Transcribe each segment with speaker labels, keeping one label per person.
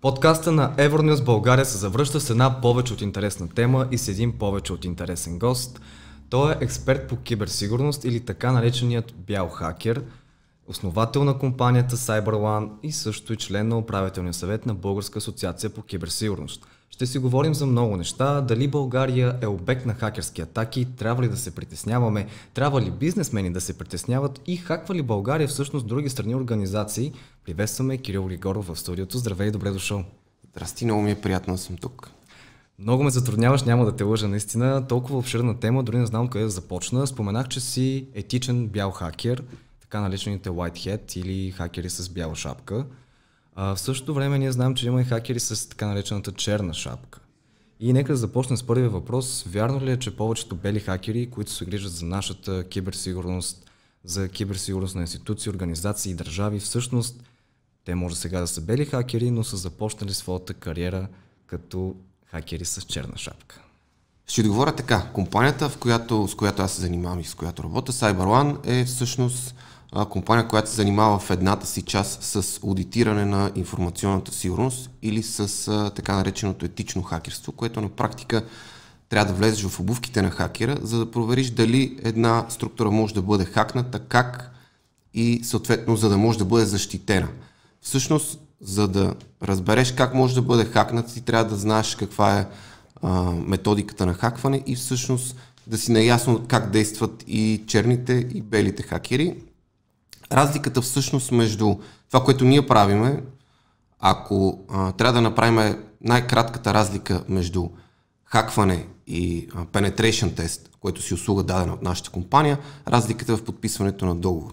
Speaker 1: Подкаста на Евронюс България се завръща с една повече от интересна тема и с един повече от интересен гост. Той е експерт по киберсигурност или така нареченият бял хакер, основател на компанията CyberOne и също и член на управителния съвет на Българска асоциация по киберсигурност. Ще си говорим за много неща, дали България е обект на хакерски атаки, трябва ли да се притесняваме, трябва ли бизнесмени да се притесняват и хаква ли България всъщност други страни организации, Приветстваме Кирил Лигоров в студиото. Здравей и добре дошъл. Здрасти, много ми е приятно да съм тук. Много ме затрудняваш, няма да те лъжа наистина. Толкова обширна тема, дори не знам къде да започна. Споменах, че си етичен бял хакер, така наречените white hat или хакери с бяла шапка. А, в същото време ние знаем, че има и хакери с така наречената черна шапка. И нека да започнем с първия въпрос. Вярно ли е, че повечето бели хакери, които се грижат за нашата киберсигурност, за киберсигурност на институции, организации и държави, всъщност те може сега да са бели хакери, но са започнали своята кариера
Speaker 2: като хакери с черна шапка. Ще отговоря така. Компанията, в която, с която аз се занимавам и с която работя, CyberOne, е всъщност компания, която се занимава в едната си част с аудитиране на информационната сигурност или с така нареченото етично хакерство, което на практика трябва да влезеш в обувките на хакера, за да провериш дали една структура може да бъде хакната, как и съответно за да може да бъде защитена всъщност, за да разбереш как може да бъде хакнат, ти трябва да знаеш каква е а, методиката на хакване и всъщност да си наясно как действат и черните и белите хакери. Разликата всъщност между това, което ние правиме, ако а, трябва да направим най-кратката разлика между хакване и а, penetration тест, което си услуга дадена от нашата компания, разликата е в подписването на договор.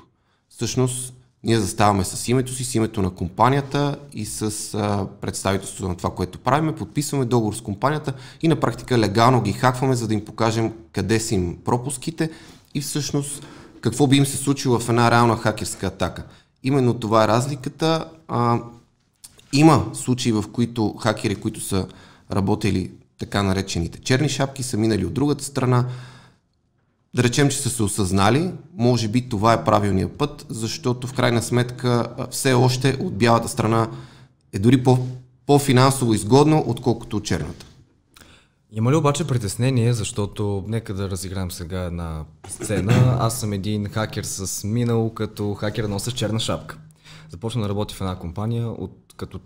Speaker 2: Всъщност, ние заставаме с името си, с името на компанията и с а, представителството на това, което правиме. Подписваме договор с компанията и на практика легално ги хакваме, за да им покажем къде са им пропуските и всъщност какво би им се случило в една реална хакерска атака. Именно това е разликата. А, има случаи, в които хакери, които са работили така наречените черни шапки, са минали от другата страна да речем, че са се осъзнали, може би това е правилният път, защото в крайна сметка все още от бялата страна е дори по- по-финансово изгодно, отколкото от черната.
Speaker 1: Има ли обаче притеснение, защото нека да разиграем сега една сцена. Аз съм един хакер с минало, като хакер носа черна шапка. Започна да работя в една компания, от, като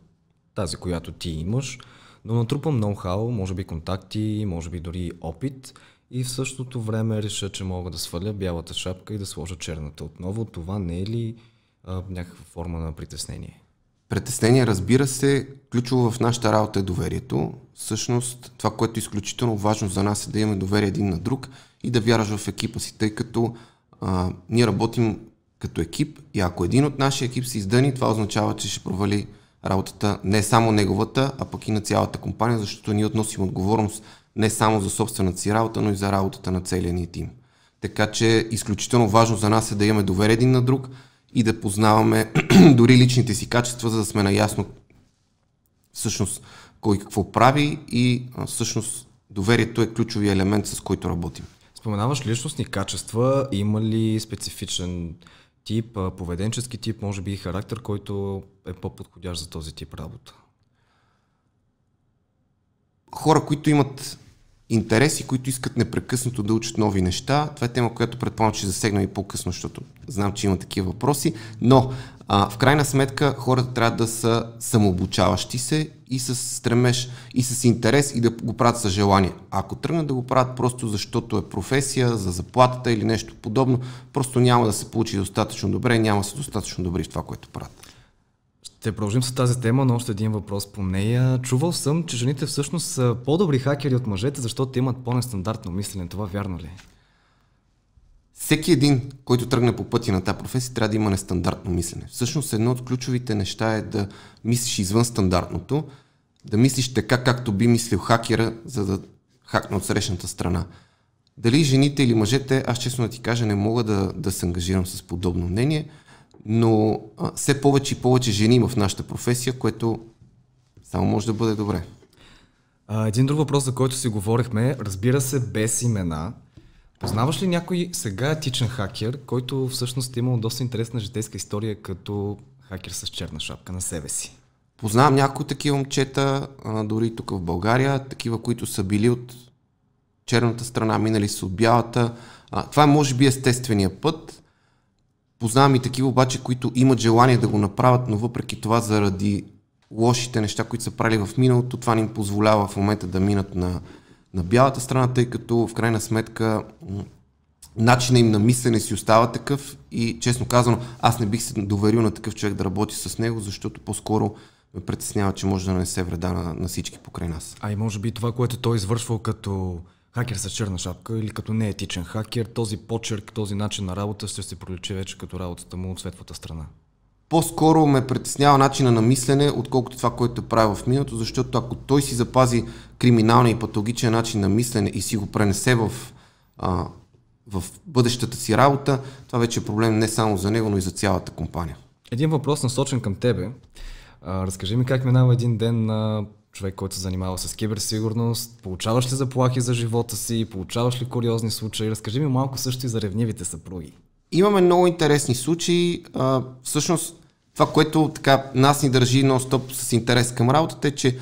Speaker 1: тази, която ти имаш, но натрупам ноу-хау, може би контакти, може би дори опит и в същото време реша, че мога да сваля бялата шапка и да сложа черната отново. Това не е ли а, някаква форма на притеснение?
Speaker 2: Притеснение, разбира се, ключово в нашата работа е доверието. Всъщност, това, което е изключително важно за нас е да имаме доверие един на друг и да вярваш в екипа си, тъй като а, ние работим като екип и ако един от нашия екип се издъни, това означава, че ще провали работата не само неговата, а пък и на цялата компания, защото ние относим отговорност не само за собствената си работа, но и за работата на целия ни тим. Така че изключително важно за нас е да имаме доверие един на друг и да познаваме дори личните си качества, за да сме наясно всъщност кой какво прави и всъщност доверието е ключовия елемент, с който работим.
Speaker 1: Споменаваш личностни качества, има ли специфичен тип, поведенчески тип, може би и характер, който е по-подходящ за този тип работа?
Speaker 2: хора, които имат интереси, които искат непрекъснато да учат нови неща. Това е тема, която предполагам, че засегна и по-късно, защото знам, че има такива въпроси, но а, в крайна сметка хората трябва да са самообучаващи се и с стремеж, и с интерес, и да го правят с желание. Ако тръгнат да го правят просто защото е професия, за заплатата или нещо подобно, просто няма да се получи достатъчно добре, няма да са достатъчно добри в това, което правят.
Speaker 1: Ще продължим с тази тема, но още един въпрос по нея. Чувал съм, че жените всъщност са по-добри хакери от мъжете, защото имат по-нестандартно мислене. Това вярно ли? Е?
Speaker 2: Всеки един, който тръгне по пътя на тази професия, трябва да има нестандартно мислене. Всъщност едно от ключовите неща е да мислиш извън стандартното, да мислиш така, както би мислил хакера, за да хакне от срещната страна. Дали жените или мъжете, аз честно да ти кажа, не мога да, да се ангажирам с подобно мнение – но а, все повече и повече жени има в нашата професия, което само може да бъде добре.
Speaker 1: А, един друг въпрос, за който си говорихме, разбира се, без имена. Познаваш ли някой сега етичен хакер, който всъщност е имал доста интересна житейска история като хакер с черна шапка на себе си?
Speaker 2: Познавам някои такива момчета, дори тук в България, такива, които са били от черната страна, минали са от бялата. А, това е може би естествения път. Познавам и такива обаче, които имат желание да го направят, но въпреки това заради лошите неща, които са правили в миналото, това ни им позволява в момента да минат на, на бялата страна, тъй като в крайна сметка начинът им на мислене си остава такъв и честно казано, аз не бих се доверил на такъв човек да работи с него, защото по-скоро ме притеснява, че може да нанесе вреда на, на всички покрай нас.
Speaker 1: А и може би това, което той е извършвал като хакер с черна шапка или като не етичен хакер, този почерк, този начин на работа ще се проличи вече като работата му от светлата страна.
Speaker 2: По-скоро ме притеснява начина на мислене, отколкото това, което прави в миналото, защото ако той си запази криминалния и патологичен начин на мислене и си го пренесе в, а, в бъдещата си работа, това вече е проблем не само за него, но и за цялата компания.
Speaker 1: Един въпрос насочен към тебе. А, разкажи ми как минава един ден на човек, който се занимава с киберсигурност, получаваш ли заплахи за живота си, получаваш ли куриозни случаи? Разкажи ми малко също и за ревнивите съпруги.
Speaker 2: Имаме много интересни случаи. А, всъщност, това, което така нас ни държи нон-стоп с интерес към работата е, че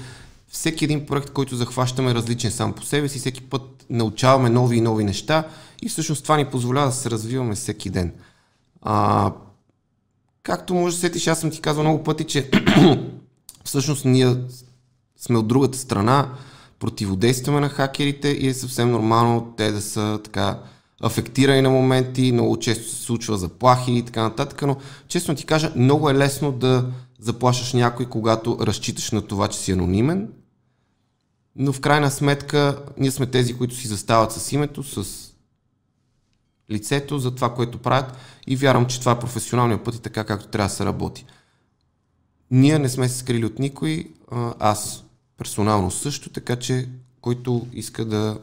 Speaker 2: всеки един проект, който захващаме е различен сам по себе си, всеки път научаваме нови и нови неща и всъщност това ни позволява да се развиваме всеки ден. А, както може да сетиш, аз съм ти казвал много пъти, че всъщност ние сме от другата страна, противодействаме на хакерите и е съвсем нормално те да са така афектирани на моменти, много често се случва заплахи и така нататък, но честно ти кажа, много е лесно да заплашаш някой, когато разчиташ на това, че си анонимен, но в крайна сметка ние сме тези, които си застават с името, с лицето за това, което правят и вярвам, че това е професионалният път и така както трябва да се работи. Ние не сме се скрили от никой, аз персонално също, така че който иска да,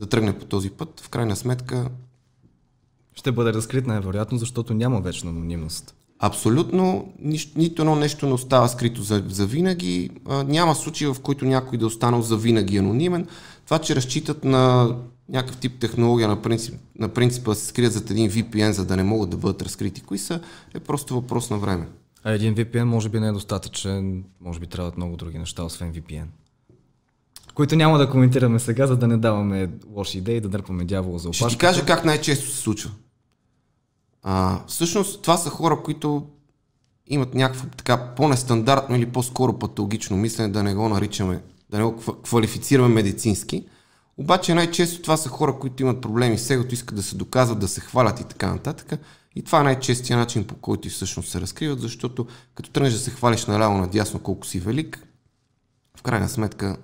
Speaker 2: да тръгне по този път, в крайна сметка...
Speaker 1: Ще бъде разкрит най-вероятно, защото няма вечна анонимност.
Speaker 2: Абсолютно, ни, нито едно нещо не остава скрито за, за винаги. А, няма случай, в който някой да е останал за винаги анонимен. Това, че разчитат на някакъв тип технология на, принцип, на принципа да се скрият зад един VPN, за да не могат да бъдат разкрити кои са, е просто въпрос на време.
Speaker 1: А един VPN може би не е достатъчен, може би трябват много други неща, освен VPN. Които няма да коментираме сега, за да не даваме лоши идеи, да дърпаме дявола за опашката. Ще ти кажа как най-често
Speaker 2: се случва. А, всъщност това са хора, които имат някакво така по-нестандартно или по-скоро патологично мислене, да не го наричаме, да не го квалифицираме медицински. Обаче най-често това са хора, които имат проблеми с егото, искат да се доказват, да се хвалят и така нататък. И това е най-честия начин, по който всъщност се разкриват, защото като тръгнеш да се хвалиш наляво надясно колко си велик, в крайна сметка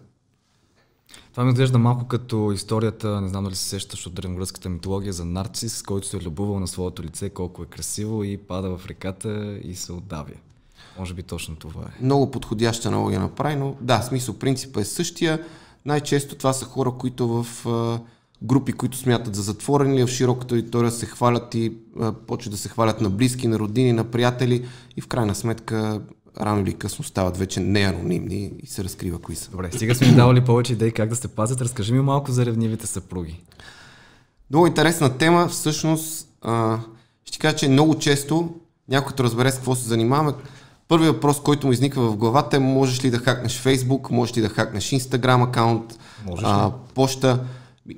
Speaker 1: това ми изглежда малко като историята, не знам дали се сещаш от древногръцката митология за нарцис, който се е любувал на своето лице, колко е красиво и пада в реката и се отдавя. Може би точно това е.
Speaker 2: Много подходяща аналогия направи, но да, смисъл принципа е същия. Най-често това са хора, които в групи, които смятат за затворени, в широката аудитория се хвалят и почват да се хвалят на близки, на родини, на приятели и в крайна сметка рано или късно стават вече неанонимни и се разкрива кои са. Добре, стига сме давали повече идеи как да се пазят. Разкажи ми малко за ревнивите съпруги. Много интересна тема. Всъщност, а, ще кажа, че много често някой като разбере с какво се занимаваме, първият въпрос, който му изниква в главата е можеш ли да хакнеш Facebook, можеш ли да хакнеш Instagram аккаунт, а, почта.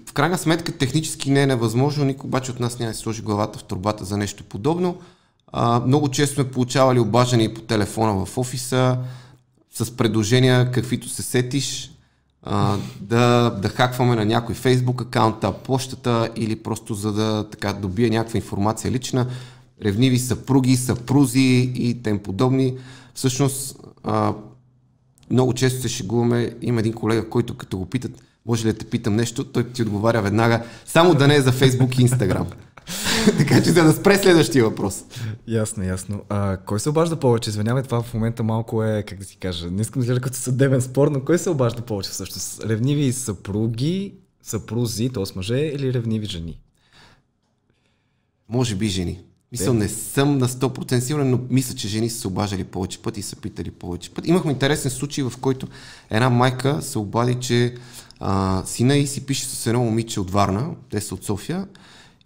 Speaker 2: В крайна сметка технически не е невъзможно, никой обаче от нас няма да се сложи главата в турбата за нещо подобно. А, много често сме получавали обаждания по телефона в офиса с предложения каквито се сетиш а, да, да хакваме на някой Facebook акаунта, почтата или просто за да така добие някаква информация лична. Ревниви съпруги, съпрузи и тем подобни. Всъщност а, много често се шегуваме. Има един колега, който като го питат – може ли да те питам нещо, той ти отговаря веднага, само да не е за Фейсбук и Инстаграм. така че за да спре следващия въпрос.
Speaker 1: Ясно, ясно. А, кой се обажда повече? Извинявай, това в момента малко е, как да си кажа, не искам да кажа като съдебен спор, но кой се обажда повече всъщност? Ревниви съпруги, съпрузи, т.е. мъже или ревниви жени?
Speaker 2: Може би жени. Мисля, е. не съм на 100% сигурен, но мисля, че жени са се обажали повече пъти и са питали повече пъти. Имахме интересен случай, в който една майка се обади, че а, сина и си пише с едно момиче от Варна, те са от София,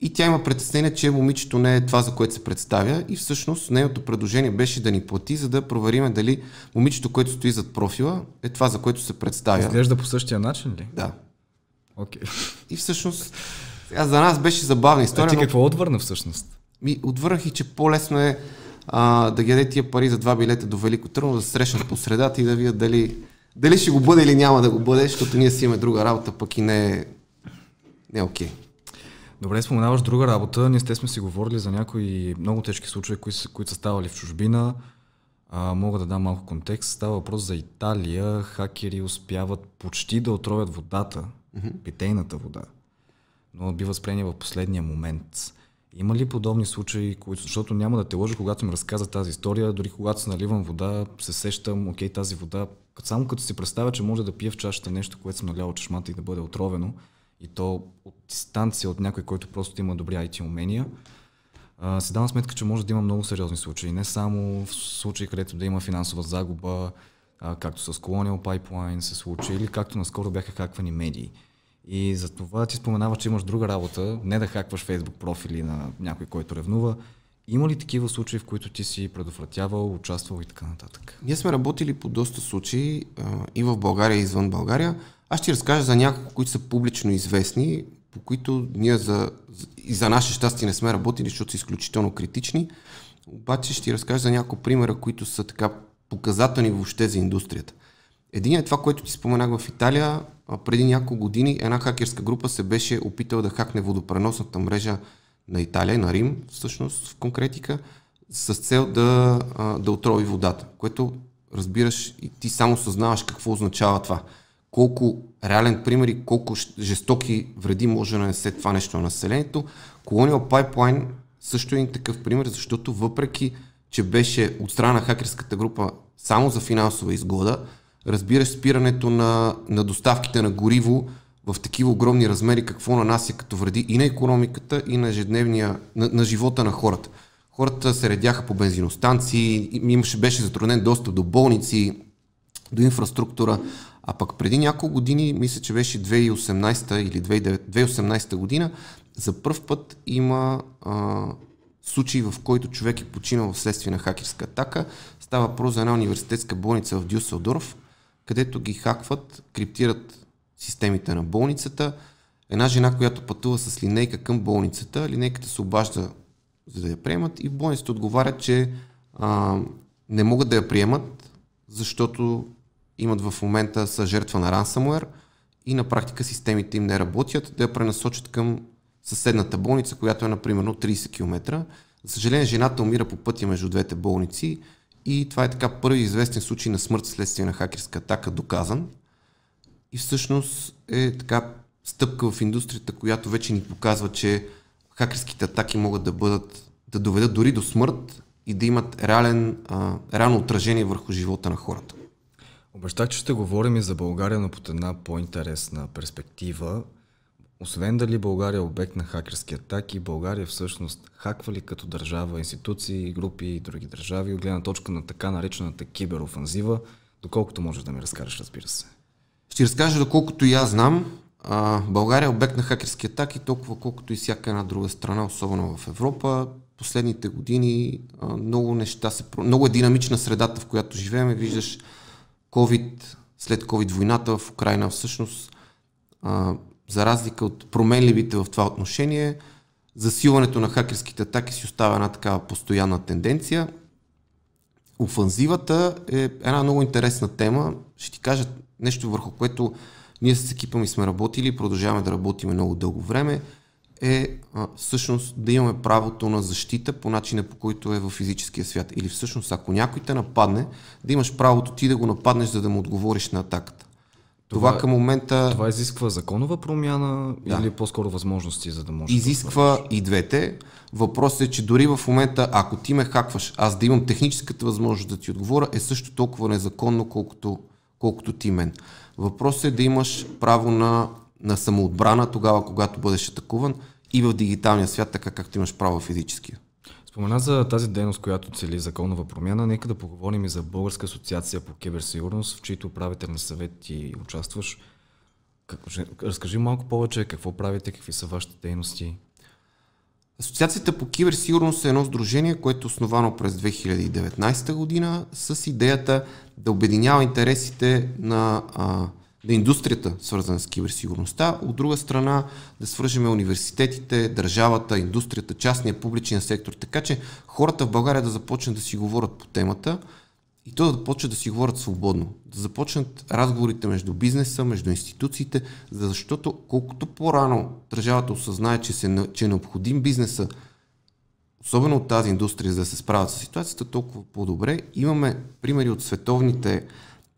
Speaker 2: и тя има притеснение, че момичето не е това, за което се представя и всъщност нейното предложение беше да ни плати, за да провериме дали момичето, което стои зад профила, е това, за което се представя. Изглежда по същия начин ли? Да. Окей. Okay. И всъщност, сега, за нас беше забавна история. А ти какво но... отвърна всъщност? Ми, отвърнах и, че по-лесно е а, да ги даде тия пари за два билета до Велико Търно, да се срещнат по средата и да видят дали дали ще го бъде или няма да го бъде, защото ние си имаме друга работа, пък и не не е окей. Okay.
Speaker 1: Добре, споменаваш друга работа. Ние сте сме си говорили за някои много тежки случаи, кои са, които са ставали в чужбина. А, мога да дам малко контекст. Става въпрос за Италия. Хакери успяват почти да отровят водата, питейната вода, но бива спрени в последния момент. Има ли подобни случаи, които, защото няма да те лъжа, когато им разказа тази история, дори когато се наливам вода, се сещам, окей, тази вода, само като си представя, че може да пия в чашата нещо, което съм налял от чешмата и да бъде отровено, и то от дистанция от някой, който просто има добри IT умения, се си давам сметка, че може да има много сериозни случаи. Не само в случаи, където да има финансова загуба, а, както с Colonial Pipeline се случи, или както наскоро бяха хаквани медии. И за това ти споменава, че имаш друга работа, не да хакваш Фейсбук профили на някой, който ревнува. Има ли такива случаи, в които ти си предотвратявал, участвал и така нататък?
Speaker 2: Ние сме работили по доста случаи и в България, и извън България. Аз ще разкажа за няколко, които са публично известни, по които ние за, и за наше щастие не сме работили, защото са изключително критични. Обаче ще ти разкажа за няколко примера, които са така показателни въобще за индустрията. Един е това, което ти споменах в Италия преди няколко години една хакерска група се беше опитала да хакне водопреносната мрежа на Италия, на Рим, всъщност в конкретика, с цел да, да отрови водата, което разбираш и ти само съзнаваш какво означава това. Колко реален пример и колко жестоки вреди може да нанесе това нещо на населението. Colonial Pipeline също е един такъв пример, защото въпреки, че беше от страна на хакерската група само за финансова изгода, разбираш спирането на, на доставките на гориво в такива огромни размери, какво нанася като вреди и на економиката, и на ежедневния, на, на живота на хората. Хората се редяха по бензиностанции, имаше, беше затруднен достъп до болници, до инфраструктура, а пък преди няколко години, мисля, че беше 2018 или 2018 година, за първ път има а, случай, в който човек е починал вследствие на хакерска атака. Става въпрос за една университетска болница в Дюселдорф, където ги хакват, криптират системите на болницата. Една жена, която пътува с линейка към болницата, линейката се обажда за да я приемат и в болницата отговарят, че а, не могат да я приемат, защото имат в момента са жертва на ransomware и на практика системите им не работят, да я пренасочат към съседната болница, която е например 30 км. За съжаление, жената умира по пътя между двете болници. И това е така първи известен случай на смърт следствие на хакерска атака, доказан. И всъщност е така стъпка в индустрията, която вече ни показва, че хакерските атаки могат да бъдат, да доведат дори до смърт и да имат реален, а, реално отражение върху живота на хората.
Speaker 1: Обещах, че ще говорим и за България, но под една по-интересна перспектива. Освен дали България е обект на хакерски атаки, България всъщност хаква ли като държава институции, групи и други държави от гледна точка на така наречената киберофанзива, доколкото можеш да ми разкажеш, разбира се.
Speaker 2: Ще разкажа доколкото и аз знам. България е обект на хакерски атаки толкова колкото и всяка една друга страна, особено в Европа. Последните години много неща се... Много е динамична средата, в която живеем. Виждаш COVID, след COVID войната в Украина всъщност за разлика от променливите в това отношение, засилването на хакерските атаки си остава една такава постоянна тенденция. Офанзивата е една много интересна тема. Ще ти кажа нещо върху което ние с екипа ми сме работили и продължаваме да работим много дълго време е а, всъщност да имаме правото на защита по начина по който е в физическия свят. Или всъщност, ако някой те нападне, да имаш правото ти да го нападнеш, за да му отговориш на атаката. Това, това е- към
Speaker 1: момента. Това изисква законова промяна
Speaker 2: да. или по-скоро възможности, за да може. Изисква да и двете. Въпросът е, че дори в момента, ако ти ме хакваш, аз да имам техническата възможност да ти отговоря, е също толкова незаконно, колкото, колкото ти мен. Въпросът е да имаш право на, на самоотбрана тогава, когато бъдеш атакуван и в дигиталния свят, така както имаш право в физическия.
Speaker 1: Спомена за тази дейност, която цели законова промяна. Нека да поговорим и за Българска асоциация по киберсигурност, в чието управителен съвет ти участваш. Как, разкажи малко повече какво правите, какви са вашите дейности.
Speaker 2: Асоциацията по киберсигурност е едно сдружение, което е основано през 2019 година с идеята да обединява интересите на а, на индустрията, свързана с киберсигурността. От друга страна да свържеме университетите, държавата, индустрията, частния, публичен сектор, така че хората в България да започнат да си говорят по темата и то да започнат да си говорят свободно, да започнат разговорите между бизнеса, между институциите, защото колкото по-рано държавата осъзнае, че, се, че е необходим бизнеса, особено от тази индустрия, за да се справят с ситуацията, толкова по-добре. Имаме примери от световните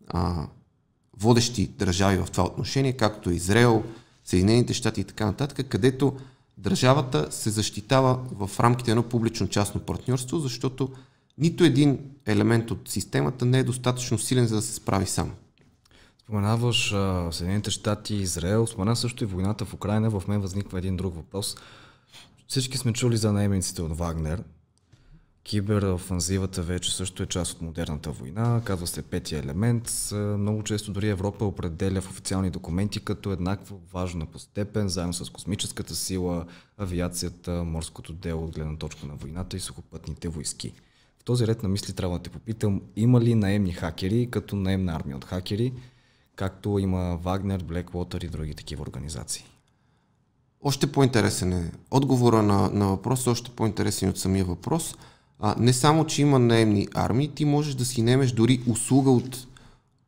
Speaker 2: а, водещи държави в това отношение, както Израел, Съединените щати и така нататък, където държавата се защитава в рамките на публично-частно партньорство, защото нито един елемент от системата не е достатъчно силен, за да се справи сам.
Speaker 1: Споменаваш Съединените щати и Израел, спомена също и войната в Украина. В мен възниква един друг въпрос. Всички сме чули за наемниците от Вагнер, Киберофанзивата вече също е част от модерната война, казва се петия елемент. Е, много често дори Европа определя в официални документи като еднакво важна по степен, заедно с космическата сила, авиацията, морското дело от гледна точка на войната и сухопътните войски. В този ред на мисли трябва да те попитам, има ли наемни хакери, като наемна армия от хакери, както има Вагнер, Blackwater и други такива организации?
Speaker 2: Още по-интересен е. Отговора на, на въпроса още по-интересен е от самия въпрос – а, не само, че има наемни армии, ти можеш да си наемеш дори услуга от,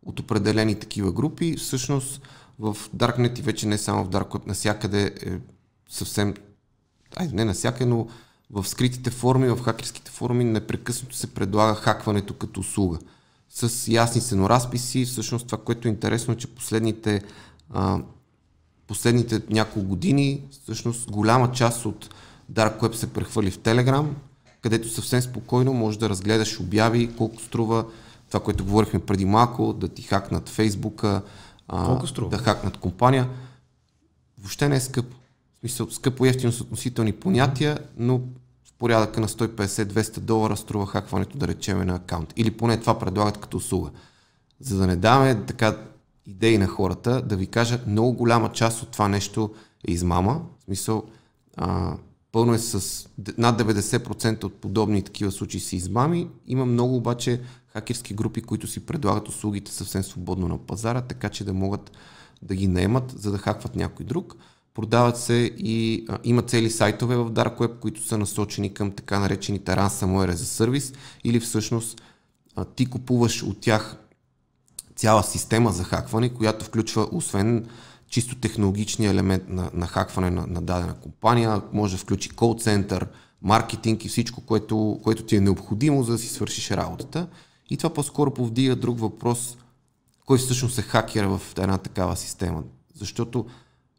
Speaker 2: от определени такива групи. Всъщност в Darknet и вече не само в Darknet, навсякъде е съвсем, айде не насякъде, но в скритите форми, в хакерските форми непрекъснато се предлага хакването като услуга. С ясни ценоразписи, всъщност това, което е интересно е, че последните, а, последните няколко години, всъщност голяма част от Dark Web се прехвърли в Telegram, където съвсем спокойно можеш да разгледаш обяви, колко струва това, което говорихме преди малко, да ти хакнат Фейсбука, да хакнат компания. Въобще не е скъпо. В смисъл, скъпо ефтино с относителни понятия, но в порядъка на 150-200 долара струва хакването, да речеме, на акаунт. Или поне това предлагат като услуга. За да не даваме така идеи на хората, да ви кажа, много голяма част от това нещо е измама. В смисъл, а, Пълно е с над 90% от подобни такива случаи си измами. Има много обаче хакерски групи, които си предлагат услугите съвсем свободно на пазара, така че да могат да ги наемат, за да хакват някой друг. Продават се и а, има цели сайтове в Dark Web, които са насочени към така наречените ransomware за сервис или всъщност а, ти купуваш от тях цяла система за хакване, която включва освен чисто технологичния елемент на, на хакване на, на дадена компания, може да включи кол център, маркетинг и всичко, което, което ти е необходимо, за да си свършиш работата. И това по-скоро повдига друг въпрос, кой всъщност е хакер в една такава система. Защото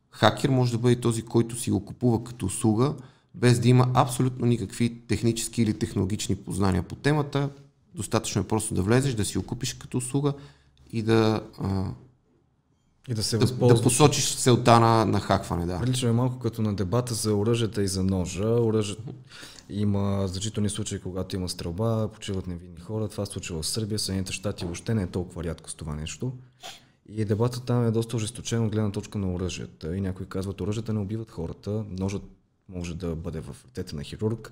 Speaker 2: хакер може да бъде този, който си го купува като услуга, без да има абсолютно никакви технически или технологични познания по темата. Достатъчно е просто да влезеш, да си го купиш като услуга и да и да се да, Да посочиш целта на, на хакване, да.
Speaker 1: Прилича е малко като на дебата за оръжията и за ножа. Оръжа... Има значителни случаи, когато има стрелба, почиват невинни хора. Това се случва в Сърбия, Съединените щати въобще не е толкова рядко с това нещо. И дебата там е доста ожесточен от гледна точка на оръжията. И някои казват, оръжията не убиват хората, ножът може да бъде в ръцете на хирург,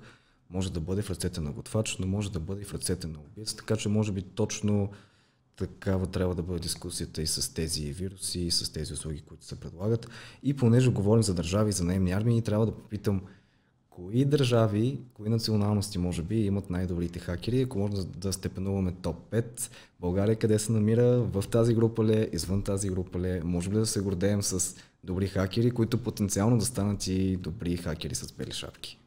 Speaker 1: може да бъде в ръцете на готвач, но може да бъде и в ръцете на убиец. Така че може би точно такава трябва да бъде дискусията и с тези вируси, и с тези услуги, които се предлагат. И понеже говорим за държави, за наемни армии, трябва да попитам кои държави, кои националности може би имат най-добрите хакери, ако може да степенуваме топ 5, България къде се намира, в тази група ли, е? извън тази група ли, е? може ли да се гордеем с добри хакери, които потенциално да станат и добри хакери с бели шапки?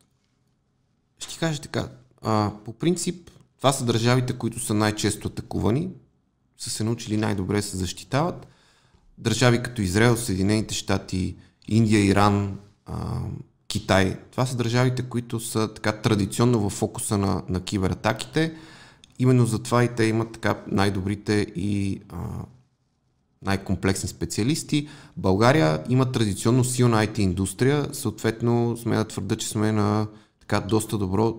Speaker 2: Ще кажа така, а, по принцип това са държавите, които са най-често атакувани, са се научили най-добре се защитават. Държави като Израел, Съединените щати, Индия, Иран, а, Китай. Това са държавите, които са така традиционно в фокуса на, на кибератаките. Именно затова и те имат така най-добрите и а, най-комплексни специалисти. България има традиционно силна IT индустрия, съответно сме да твърда, че сме на така доста добро,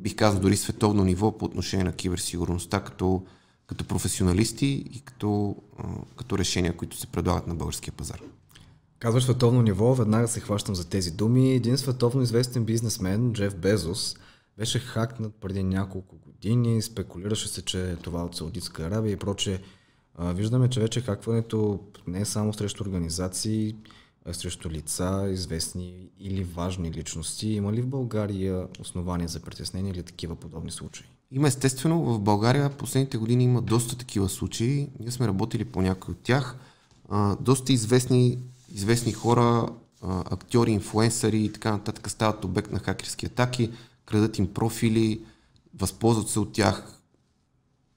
Speaker 2: бих казал дори световно ниво по отношение на киберсигурността като като професионалисти и като, като решения, които се предлагат на българския пазар.
Speaker 1: Казваш световно ниво, веднага се хващам за тези думи. Един световно известен бизнесмен, Джеф Безос, беше хакнат преди няколко години, спекулираше се, че е това от Саудитска Арабия и прочее. Виждаме, че вече хакването не е само срещу организации, а срещу лица, известни или важни личности. Има ли в България основания за притеснение или такива подобни случаи?
Speaker 2: Има естествено в България последните години има доста такива случаи. Ние сме работили по някои от тях. А, доста известни, известни хора, а, актьори, инфлуенсъри и така нататък стават обект на хакерски атаки, крадат им профили, възползват се от тях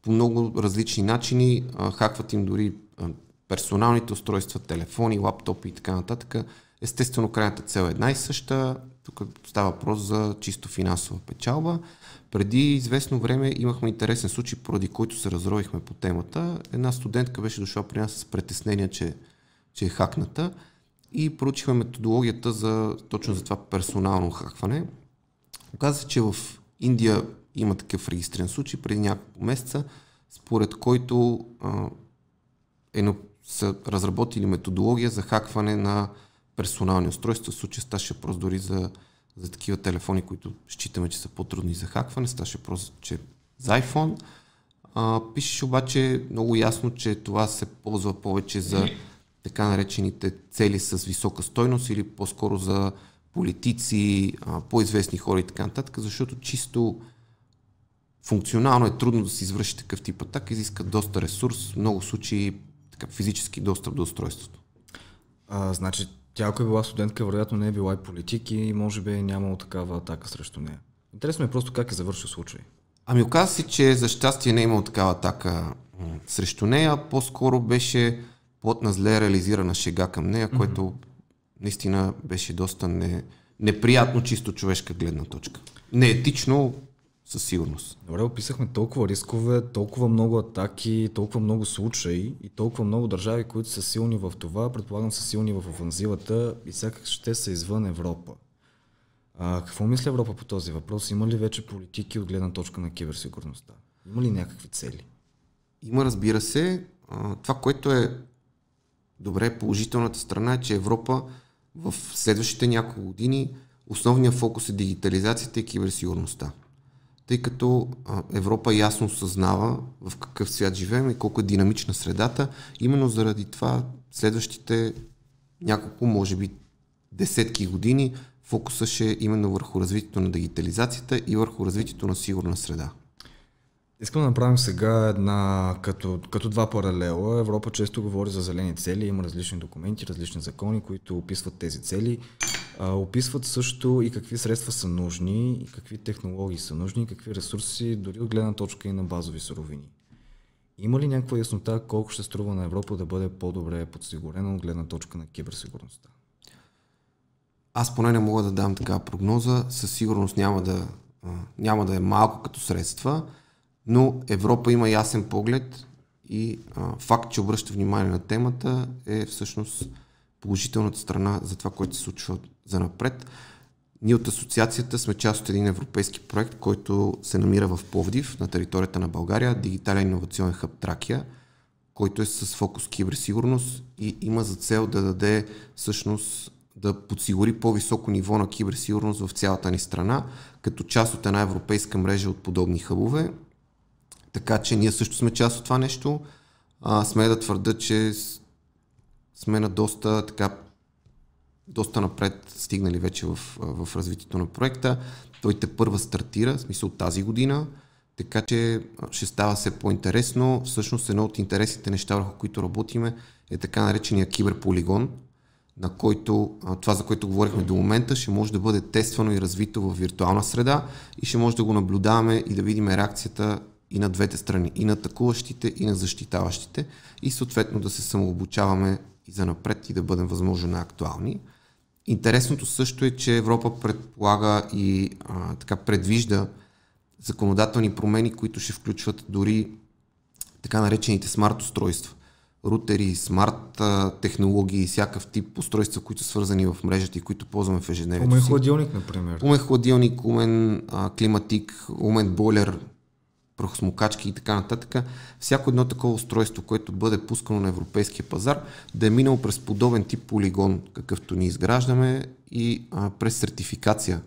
Speaker 2: по много различни начини, а, хакват им дори а, персоналните устройства, телефони, лаптопи и така нататък. Естествено, крайната цел е една и съща. Тук става въпрос за чисто финансова печалба. Преди известно време имахме интересен случай, поради който се разровихме по темата. Една студентка беше дошла при нас с притеснение, че, че е хакната и проучихме методологията за точно за това персонално хакване. Оказа се, че в Индия има такъв регистриран случай преди няколко месеца, според който а, едно, са разработили методология за хакване на персонални устройства. В случая ставаше просто дори за за такива телефони, които считаме, че са по-трудни за хакване. Ставаше просто, че за iPhone. А, пишеш обаче много ясно, че това се ползва повече за така наречените цели с висока стойност или по-скоро за политици, по-известни хора и така нататък, защото чисто функционално е трудно да се извърши такъв тип атака, изиска доста ресурс, в много случаи така, физически достъп до устройството.
Speaker 1: А, значи тя, ако е била студентка, вероятно не е била и политик и може би е нямало такава атака срещу нея. Интересно е просто как е завършил случай.
Speaker 2: Ами оказа се, че за щастие не е имало такава атака срещу нея, по-скоро беше плод на зле реализирана шега към нея, mm-hmm. което наистина беше доста не, неприятно чисто човешка гледна точка. Неетично, със сигурност.
Speaker 1: Добре, описахме толкова рискове, толкова много атаки, толкова много случаи и толкова много държави, които са силни в това, предполагам са силни в офанзивата и всякак ще са извън Европа. А, какво мисля Европа по този въпрос? Има ли вече политики от гледна точка на киберсигурността? Има ли някакви
Speaker 2: цели? Има, разбира се. това, което е добре положителната страна е, че Европа в следващите няколко години основният фокус е дигитализацията и киберсигурността тъй като Европа ясно съзнава в какъв свят живеем и колко е динамична средата. Именно заради това следващите няколко, може би десетки години фокуса ще е именно върху развитието на дигитализацията и върху развитието на сигурна среда.
Speaker 1: Искам да направим сега една, като, като два паралела. Европа често говори за зелени цели, има различни документи, различни закони, които описват тези цели. А, описват също и какви средства са нужни, и какви технологии са нужни, и какви ресурси, дори от гледна точка и на базови суровини. Има ли някаква яснота колко ще струва на Европа да бъде по-добре подсигурена от гледна точка на киберсигурността?
Speaker 2: Аз поне не мога да дам така прогноза. Със сигурност няма да, няма да е малко като средства, но Европа има ясен поглед и факт, че обръща внимание на темата е всъщност положителната страна за това, което се случва за напред. Ние от асоциацията сме част от един европейски проект, който се намира в Пловдив, на територията на България, дигитален иновационен хъб Тракия, който е с фокус киберсигурност и има за цел да даде всъщност да подсигури по-високо ниво на киберсигурност в цялата ни страна, като част от една европейска мрежа от подобни хъбове. Така че ние също сме част от това нещо. А, сме да твърда, че сме на доста така доста напред стигнали вече в, в развитието на проекта. Той те първа стартира, в смисъл тази година, така че ще става все по-интересно. Всъщност едно от интересните неща, върху които работиме, е така наречения киберполигон, на който това, за което говорихме до момента, ще може да бъде тествано и развито в виртуална среда и ще може да го наблюдаваме и да видим реакцията и на двете страни, и на атакуващите, и на защитаващите и съответно да се самообучаваме и за напред и да бъдем възможно актуални. Интересното също е, че Европа предполага и а, така предвижда законодателни промени, които ще включват дори така наречените смарт устройства. Рутери, смарт технологии всякакъв тип устройства, които са свързани в мрежата и които ползваме в ежедневието. Умен хладилник, например. Умен хладилник, умен а, климатик, умен бойлер, прахосмокачки и така нататък, всяко едно такова устройство, което бъде пускано на европейския пазар, да е минало през подобен тип полигон, какъвто ни изграждаме и а, през сертификация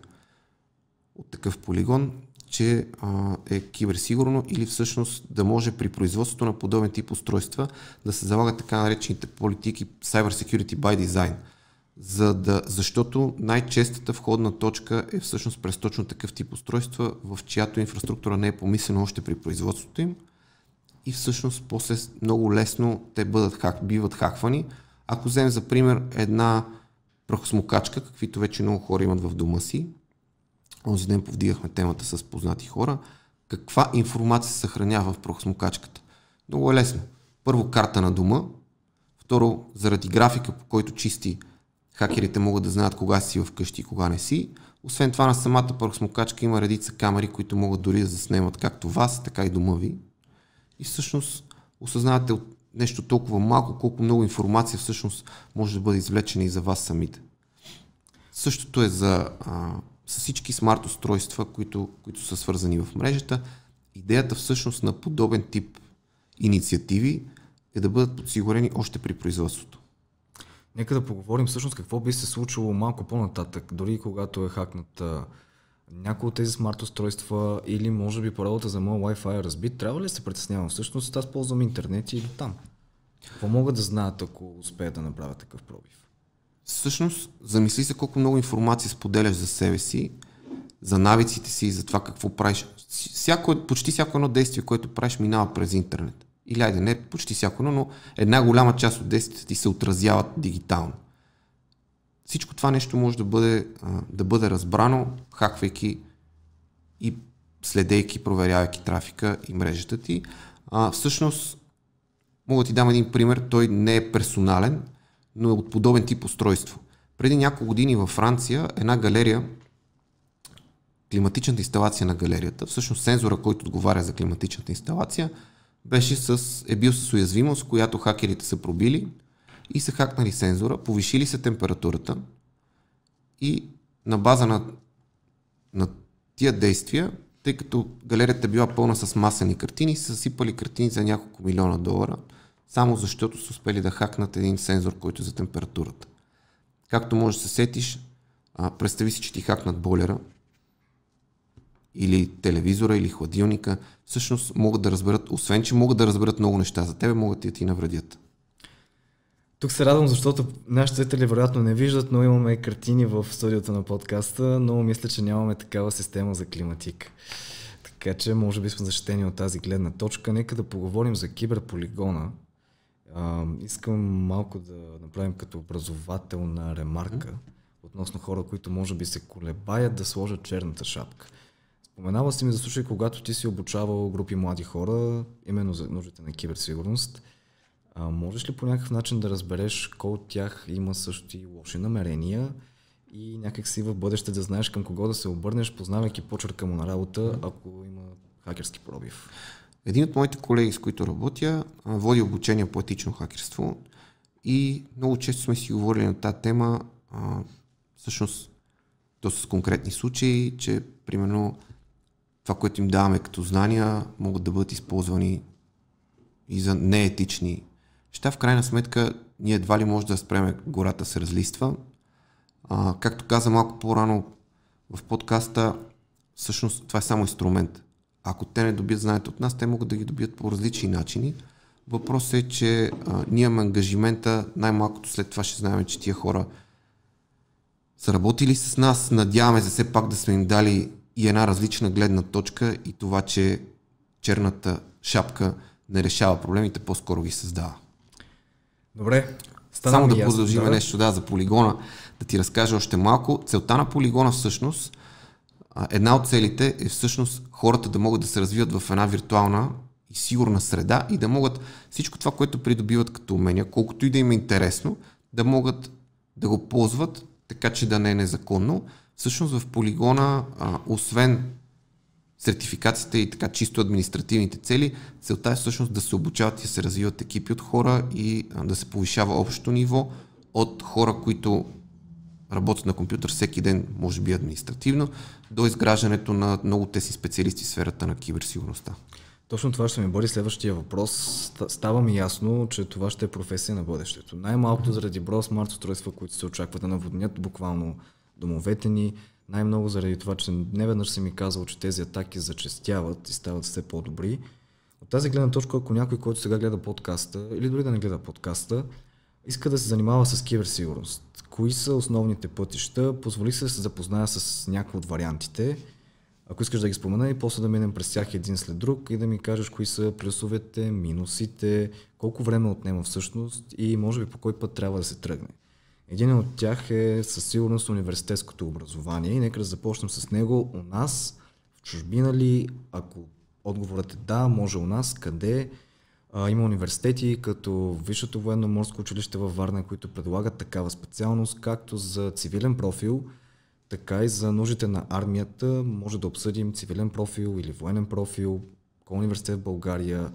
Speaker 2: от такъв полигон, че а, е киберсигурно или всъщност да може при производството на подобен тип устройства да се залагат така наречените политики Cyber Security by Design – за да, защото най-честата входна точка е всъщност през точно такъв тип устройства, в чиято инфраструктура не е помислена още при производството им и всъщност после много лесно те бъдат хак, биват хаквани. Ако вземем за пример една прахосмокачка, каквито вече много хора имат в дома си, онзи ден повдигахме темата с познати хора, каква информация се съхранява в прахосмокачката? Много е лесно. Първо карта на дома, второ заради графика, по който чисти Хакерите могат да знаят кога си вкъщи и кога не си. Освен това на самата пръхсмокачка има редица камери, които могат дори да заснемат както вас, така и дома ви. И всъщност осъзнавате от нещо толкова малко, колко много информация всъщност може да бъде извлечена и за вас самите. Същото е за а, с всички смарт устройства, които, които са свързани в мрежата. Идеята всъщност на подобен тип инициативи е да бъдат подсигурени още при производството.
Speaker 1: Нека да поговорим всъщност какво би се случило малко по-нататък, дори когато е хакнат някои от тези смарт устройства или може би паролата за моя Wi-Fi е разбит. Трябва ли да се притеснявам всъщност? Аз ползвам интернет и до там. Какво могат да знаят, ако успеят да направят такъв пробив?
Speaker 2: Всъщност, замисли се колко много информация споделяш за себе си, за навиците си, за това какво правиш. Всяко, почти всяко едно действие, което правиш, минава през интернет или айде не почти всяко, но една голяма част от действията ти се отразяват дигитално. Всичко това нещо може да бъде, да бъде разбрано, хаквайки и следейки, проверявайки трафика и мрежата ти. А, всъщност, мога да ти дам един пример, той не е персонален, но е от подобен тип устройство. Преди няколко години във Франция една галерия, климатичната инсталация на галерията, всъщност сензора, който отговаря за климатичната инсталация, беше с, е бил с уязвимост, която хакерите са пробили и са хакнали сензора, повишили се температурата и на база на, на тия действия, тъй като галерията била пълна с масени картини, са сипали картини за няколко милиона долара, само защото са успели да хакнат един сензор, който е за температурата. Както може да се сетиш, представи си, че ти хакнат болера, или телевизора, или хладилника, всъщност могат да разберат, освен че могат да разберат много неща за тебе, могат и да ти навредят.
Speaker 1: Тук се радвам, защото нашите зрители вероятно не виждат, но имаме картини в студиото на подкаста, но мисля, че нямаме такава система за климатик. Така че, може би сме защитени от тази гледна точка. Нека да поговорим за киберполигона. А, искам малко да направим като образователна ремарка относно хора, които може би се колебаят да сложат черната шапка. Споменава си ми за случай, когато ти си обучавал групи млади хора, именно за нуждите на киберсигурност. А, можеш ли по някакъв начин да разбереш кой от тях има също и лоши намерения и някакси в бъдеще да знаеш към кого да се обърнеш, познавайки почерка му на работа, ако има хакерски пробив?
Speaker 2: Един от моите колеги, с които работя, води обучение по етично хакерство и много често сме си говорили на тази тема, а, всъщност, то с конкретни случаи, че примерно това, което им даваме като знания, могат да бъдат използвани и за неетични неща. В крайна сметка, ние едва ли може да спреме гората се разлиства. А, както каза малко по-рано в подкаста, всъщност това е само инструмент. Ако те не добият знанието от нас, те могат да ги добият по различни начини. Въпросът е, че а, ние имаме ангажимента, най-малкото след това ще знаем, че тия хора са работили с нас. Надяваме се все пак да сме им дали и една различна гледна точка и това, че черната шапка не решава проблемите, по-скоро ги създава.
Speaker 1: Добре. Стана Само да продължим нещо
Speaker 2: да, за полигона, да ти разкажа още малко. Целта на полигона всъщност, една от целите е всъщност хората да могат да се развиват в една виртуална и сигурна среда и да могат всичко това, което придобиват като умения, колкото и да им е интересно, да могат да го ползват така, че да не е незаконно, Всъщност в полигона, а, освен сертификацията и така чисто административните цели, целта е всъщност да се обучават и се развиват екипи от хора и а, да се повишава общото ниво от хора, които работят на компютър всеки ден, може би административно, до изграждането на много тези специалисти в сферата на киберсигурността.
Speaker 1: Точно това ще ми бъде следващия въпрос. Става ми ясно, че това ще е професия на бъдещето. Най-малкото заради броя смарт устройства, които се очакват да наводнят буквално домовете ни, най-много заради това, че неведнъж съм ми казал, че тези атаки зачестяват и стават все по-добри. От тази гледна точка, ако някой, който сега гледа подкаста, или дори да не гледа подкаста, иска да се занимава с киберсигурност, кои са основните пътища, позволих се да се запозная с някои от вариантите, ако искаш да ги спомена и после да минем през тях един след друг и да ми кажеш кои са плюсовете, минусите, колко време отнема всъщност и може би по кой път трябва да се тръгне. Един от тях е със сигурност университетското образование и нека да започнем с него. У нас, в чужбина ли, ако отговорът е да, може у нас, къде а, има университети като Висшето военно-морско училище във Варна, които предлагат такава специалност, както за цивилен профил, така и за нуждите на армията. Може да обсъдим цивилен профил или военен профил, кой университет в България,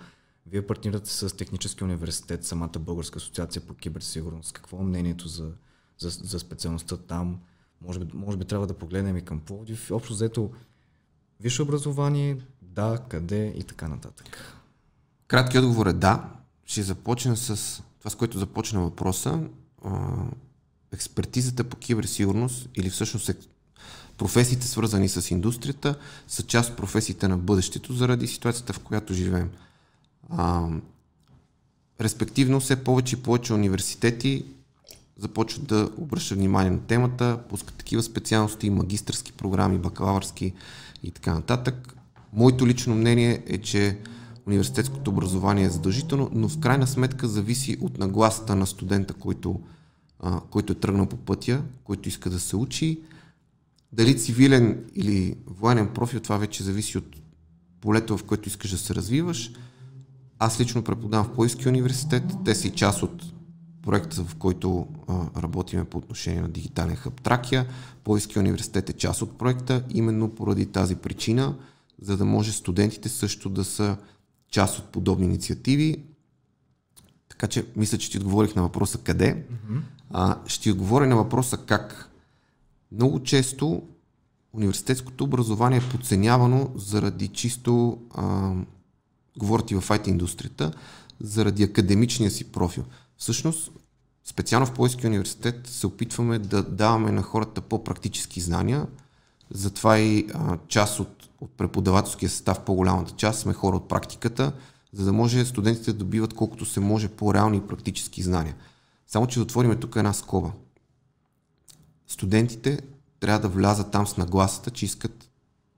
Speaker 1: вие партнирате с Технически университет, самата Българска асоциация по киберсигурност. Какво е мнението за за, за специалността там. Може би, може би трябва да погледнем и към Пловдив. Общо взето, висше образование, да, къде и така нататък.
Speaker 2: Краткият отговор е да. Ще започна с това, с което започна въпроса. Експертизата по киберсигурност или всъщност професиите свързани с индустрията са част от професиите на бъдещето заради ситуацията, в която живеем. А, респективно все повече и повече университети Започват да обръщат внимание на темата, пускат такива специалности, магистърски програми, бакалавърски и така нататък. Моето лично мнение е, че университетското образование е задължително, но в крайна сметка зависи от нагласата на студента, който, а, който е тръгнал по пътя, който иска да се учи. Дали цивилен или военен профил, това вече зависи от полето, в което искаш да се развиваш. Аз лично преподавам в Поиски университет. Те са и част от проект, в който а, работиме по отношение на дигитален хъб Тракия. Пловдивския университет е част от проекта, именно поради тази причина, за да може студентите също да са част от подобни инициативи. Така че, мисля, че ти отговорих на въпроса къде. Mm-hmm. А, ще отговоря на въпроса как. Много често университетското образование е подценявано заради чисто, а, говорят и в IT индустрията, заради академичния си профил. Всъщност, специално в Плойския университет се опитваме да даваме на хората по-практически знания, затова и а, част от, от преподавателския състав, по-голямата част, сме хора от практиката, за да може студентите да добиват колкото се може по-реални и практически знания. Само, че да отвориме тук една скоба. Студентите трябва да влязат там с нагласата, че искат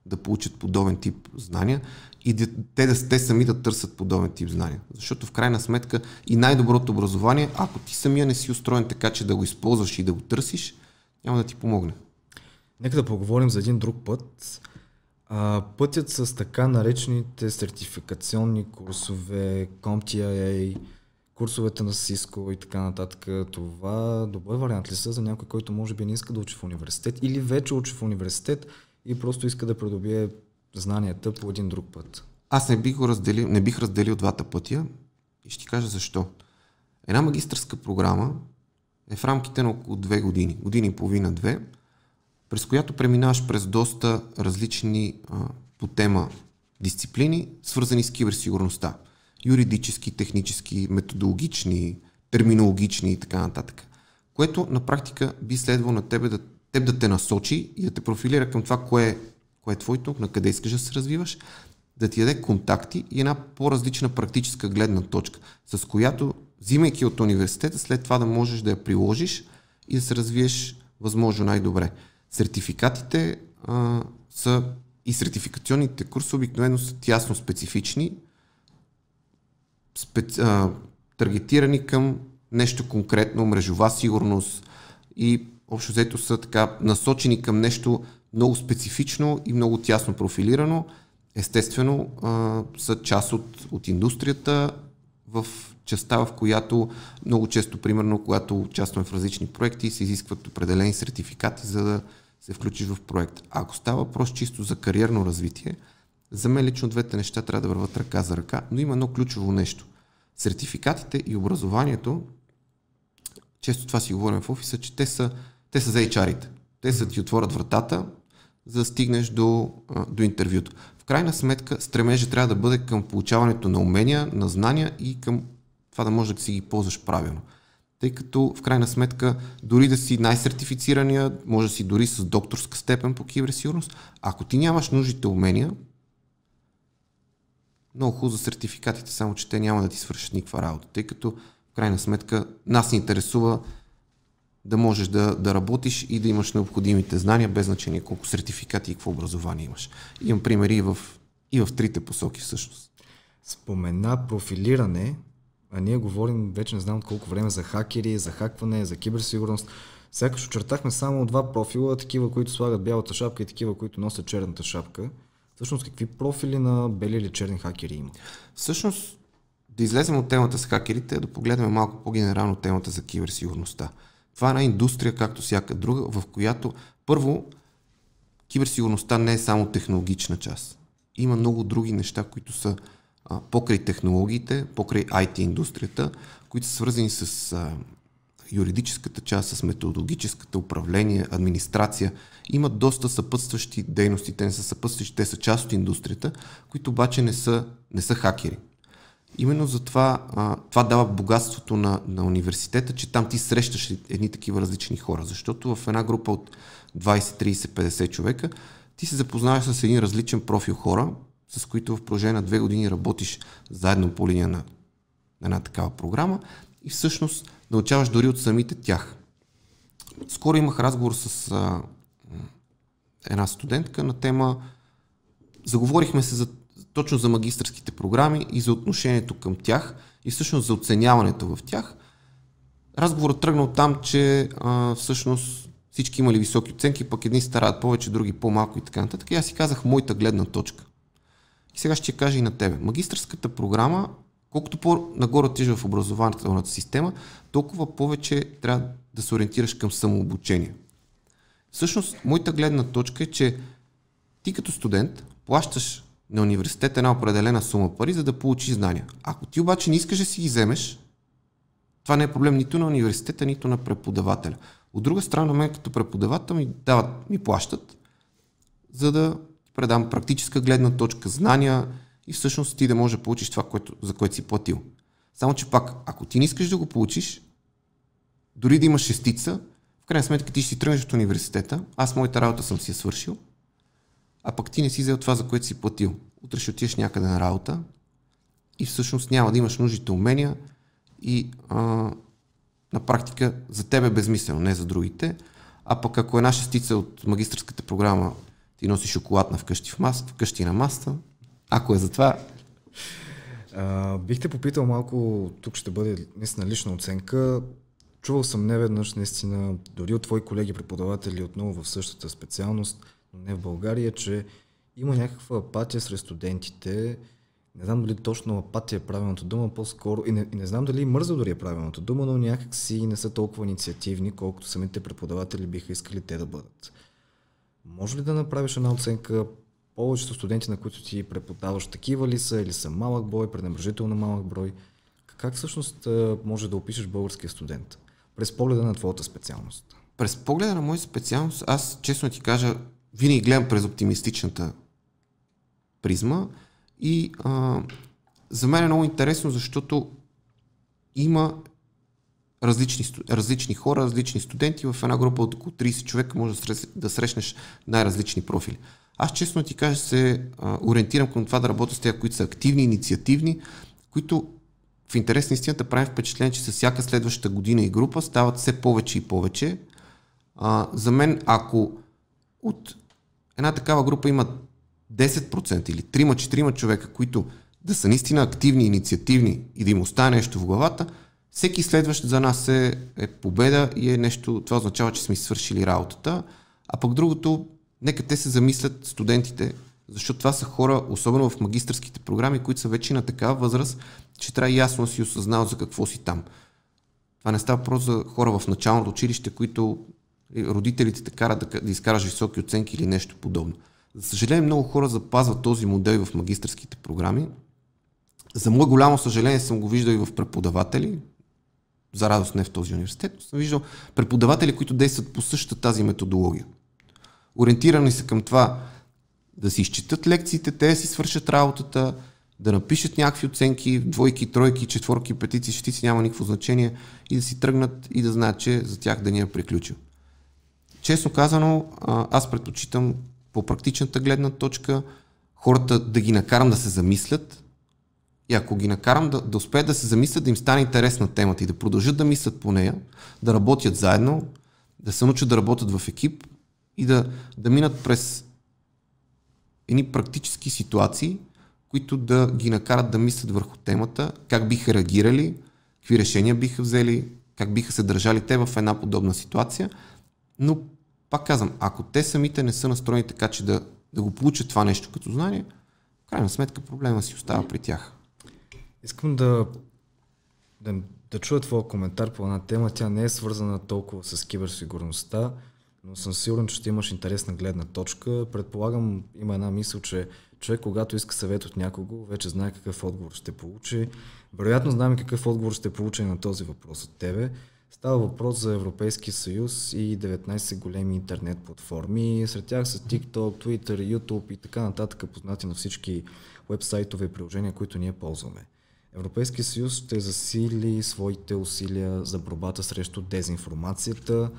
Speaker 2: да получат подобен тип знания, и те, те, те сами да търсят подобен тип знания. Защото в крайна сметка и най-доброто образование, ако ти самия не си устроен така, че да го използваш и да го търсиш, няма да ти помогне.
Speaker 1: Нека да поговорим за един друг път. А, пътят с така наречените сертификационни курсове, CompTIA, курсовете на Cisco и така нататък, това добър вариант ли са за някой, който може би не иска да учи в университет или вече учи в университет и просто иска да придобие знанията по един друг път?
Speaker 2: Аз не бих, го раздели, не бих разделил двата пътя и ще ти кажа защо. Една магистрска програма е в рамките на около две години, години и половина-две, през която преминаваш през доста различни а, по тема дисциплини, свързани с киберсигурността. Юридически, технически, методологични, терминологични и така нататък. Което на практика би следвало на тебе да, теб да те насочи и да те профилира към това, кое е кое е твоето, на къде искаш да се развиваш, да ти даде контакти и една по-различна практическа гледна точка, с която, взимайки от университета, след това да можеш да я приложиш и да се развиеш възможно най-добре. Сертификатите а, са и сертификационните курсове обикновено са тясно специфични, специ, а, таргетирани към нещо конкретно, мрежова сигурност и общо взето са така насочени към нещо много специфично и много тясно профилирано, естествено а, са част от, от индустрията в частта, в която много често, примерно, когато участваме в различни проекти, се изискват определени сертификати, за да се включиш в проект. Ако става въпрос чисто за кариерно развитие, за мен лично двете неща трябва да върват ръка за ръка, но има едно ключово нещо. Сертификатите и образованието, често това си говорим в офиса, че те са, те са за HR-ите. Те са ти отворят вратата, за да стигнеш до, до интервюто. В крайна сметка, стремежа трябва да бъде към получаването на умения, на знания и към това да можеш да си ги ползваш правилно. Тъй като в крайна сметка, дори да си най-сертифицирания, може да си дори с докторска степен по киберсигурност, ако ти нямаш нужните умения, много хубаво за сертификатите, само че те няма да ти свършат никаква работа, тъй като в крайна сметка нас ни интересува да можеш да, да работиш и да имаш необходимите знания, без значение колко сертификати и какво образование имаш. Имам примери и в, и в трите посоки всъщност. Спомена
Speaker 1: профилиране, а ние говорим вече не знам от колко време за хакери, за хакване, за киберсигурност. Сякаш очертахме само два профила, такива, които слагат бялата шапка и такива, които носят черната шапка. Всъщност, какви профили на бели или черни хакери има?
Speaker 2: Всъщност, да излезем от темата с хакерите, да погледнем малко по-генерално темата за киберсигурността. Това е една индустрия, както всяка друга, в която първо киберсигурността не е само технологична част. Има много други неща, които са а, покрай технологиите, покрай IT индустрията, които са свързани с а, юридическата част, с методологическата управление, администрация. Има доста съпътстващи дейности, те не са съпътстващи, те са част от индустрията, които обаче не са, не са хакери. Именно за това, а, това дава богатството на, на университета, че там ти срещаш едни такива различни хора, защото в една група от 20, 30, 50 човека ти се запознаваш с един различен профил хора, с които в продължение на две години работиш заедно по линия на една такава програма и всъщност научаваш дори от самите тях. Скоро имах разговор с а, една студентка на тема заговорихме се за точно за магистърските програми и за отношението към тях и всъщност за оценяването в тях. Разговорът тръгна от там, че а, всъщност всички имали високи оценки, пък едни старат повече, други по-малко и така нататък. И аз си казах моята гледна точка. И сега ще кажа и на тебе. Магистърската програма, колкото по-нагоре отиш в образователната система, толкова повече трябва да се ориентираш към самообучение. Всъщност, моята гледна точка е, че ти като студент плащаш на университет една определена сума пари, за да получи знания. Ако ти обаче не искаш да си ги вземеш, това не е проблем нито на университета, нито на преподавателя. От друга страна, мен като преподавател ми, дават, ми плащат, за да предам практическа гледна точка, знания и всъщност ти да можеш да получиш това, което, за което си платил. Само, че пак, ако ти не искаш да го получиш, дори да имаш шестица, в крайна сметка ти ще си тръгнеш от университета, аз моята работа съм си я свършил – а пък ти не си взел това, за което си платил. Утре ще отидеш някъде на работа и всъщност няма да имаш нужните умения и а, на практика за тебе е безмислено, не за другите. А пък ако една шестица от магистрската програма ти носи шоколадна вкъщи, в мас, вкъщи на маста, ако е за това... А,
Speaker 1: бих те попитал малко, тук ще бъде наистина лична оценка. Чувал съм неведнъж наистина, дори от твои колеги преподаватели отново в същата специалност – но не в България, че има някаква апатия сред студентите. Не знам дали точно апатия е правилната дума, по-скоро. И не, и не знам дали мърза дори е правилната дума, но някак си не са толкова инициативни, колкото самите преподаватели биха искали те да бъдат. Може ли да направиш една оценка повечето студенти, на които ти преподаваш, такива ли са или са малък брой, пренебрежително малък брой? Как всъщност може да опишеш българския студент през погледа на твоята
Speaker 2: специалност? През погледа на моята специалност, аз честно ти кажа, винаги гледам през оптимистичната призма и а, за мен е много интересно, защото има различни, различни хора, различни студенти. В една група от около 30 човека може да срещнеш най-различни профили. Аз честно ти кажа, се а, ориентирам към това да работя с тези, които са активни, инициативни, които в интерес на истината правим впечатление, че с всяка следваща година и група стават все повече и повече. А, за мен, ако от една такава група има 10% или 3-4 човека, които да са наистина активни, инициативни и да им остане нещо в главата, всеки следващ за нас е, е победа и е нещо, това означава, че сме свършили работата. А пък другото, нека те се замислят студентите, защото това са хора, особено в магистрските програми, които са вече на такава възраст, че трябва ясно да си осъзнал за какво си там. Това не става просто за хора в началното училище, които е, родителите те карат да, да изкараш високи оценки или нещо подобно. За съжаление, много хора запазват този модел и в магистрските програми. За мое голямо съжаление съм го виждал и в преподаватели, за радост не в този университет, но съм виждал преподаватели, които действат по същата тази методология. Ориентирани са към това да си изчитат лекциите, те си свършат работата, да напишат някакви оценки, двойки, тройки, четворки, петици, шестици, няма никакво значение и да си тръгнат и да знаят, че за тях деня е приключил честно казано, аз предпочитам по практичната гледна точка хората да ги накарам да се замислят и ако ги накарам да, да успеят да се замислят, да им стане интересна темата и да продължат да мислят по нея, да работят заедно, да се научат да работят в екип и да, да минат през едни практически ситуации, които да ги накарат да мислят върху темата, как биха реагирали, какви решения биха взели, как биха се държали те в една подобна ситуация, но пак казвам, ако те самите не са настроени така, че да, да го получат това нещо като знание, в крайна сметка проблема си остава при тях.
Speaker 1: Искам да, да, да чуя твоя коментар по една тема. Тя не е свързана толкова с киберсигурността, но съм сигурен, че ще имаш интересна гледна точка. Предполагам, има една мисъл, че човек, когато иска съвет от някого, вече знае какъв отговор ще получи. Вероятно знам какъв отговор ще получи на този въпрос от тебе. Става въпрос за Европейския съюз и 19 големи интернет платформи. Сред тях са TikTok, Twitter, YouTube и така нататък, познати на всички вебсайтове и приложения, които ние ползваме. Европейския съюз ще засили своите усилия за борбата срещу дезинформацията.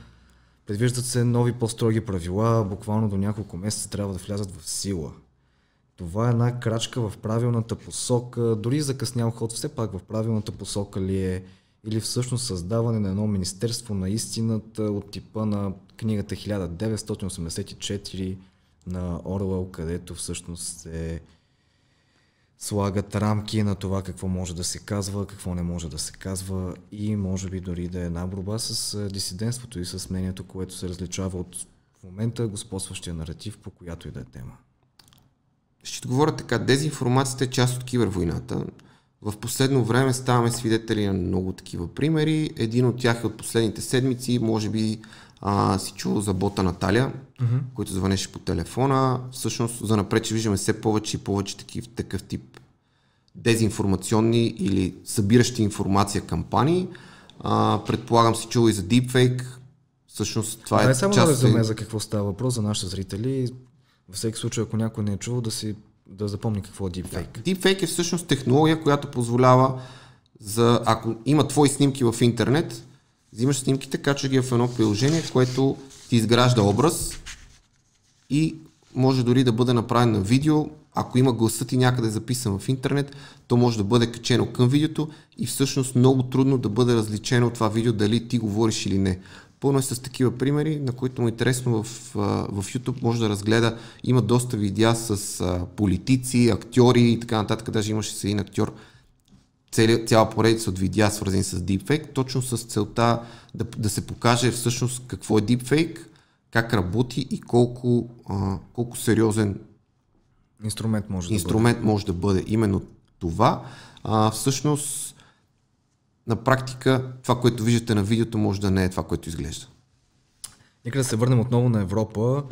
Speaker 1: Предвиждат се нови по-строги правила, буквално до няколко месеца трябва да влязат в сила. Това е една крачка в правилната посока, дори закъснял ход, все пак в правилната посока ли е или всъщност създаване на едно Министерство на истината от типа на книгата 1984 на Орвел, където всъщност се слагат рамки на това какво може да се казва, какво не може да се казва и може би дори да е една борба с дисидентството и с мнението, което се различава от в момента господстващия наратив по която и да е тема.
Speaker 2: Ще отговоря така. Дезинформацията е част от кибервойната. В последно време ставаме свидетели на много такива примери. Един от тях е от последните седмици, може би а, си чул за бота Наталия, uh-huh. който звънеше по телефона. Всъщност, напред ще виждаме все повече и повече такив, такъв тип дезинформационни или събиращи информация кампании. А, предполагам си чул и за дипфейк. Всъщност това Но е само част... да резюме за
Speaker 1: какво става въпрос за нашите зрители. Във всеки случай,
Speaker 2: ако някой не е чувал, да си да запомни какво е дипфейк. Да. Deepfake е всъщност технология, която позволява за, ако има твои снимки в интернет, взимаш снимките, качваш ги е в едно приложение, което ти изгражда образ и може дори да бъде направен на видео. Ако има гласа ти някъде записан в интернет, то може да бъде качено към видеото и всъщност много трудно да бъде различено това видео дали ти говориш или не. Пълно е с такива примери, на които му е интересно в, в YouTube може да разгледа. Има доста видеа с политици, актьори и така нататък. Даже имаше се един актьор, цяла, цяла поредица от видеа, свързани с Deepfake, точно с целта да, да се покаже всъщност какво е Deepfake, как работи и колко, а, колко сериозен инструмент може, инструмент да бъде. може да бъде. Именно това а, всъщност на практика това, което виждате на видеото, може да не е това, което изглежда.
Speaker 1: Нека да се върнем отново на Европа.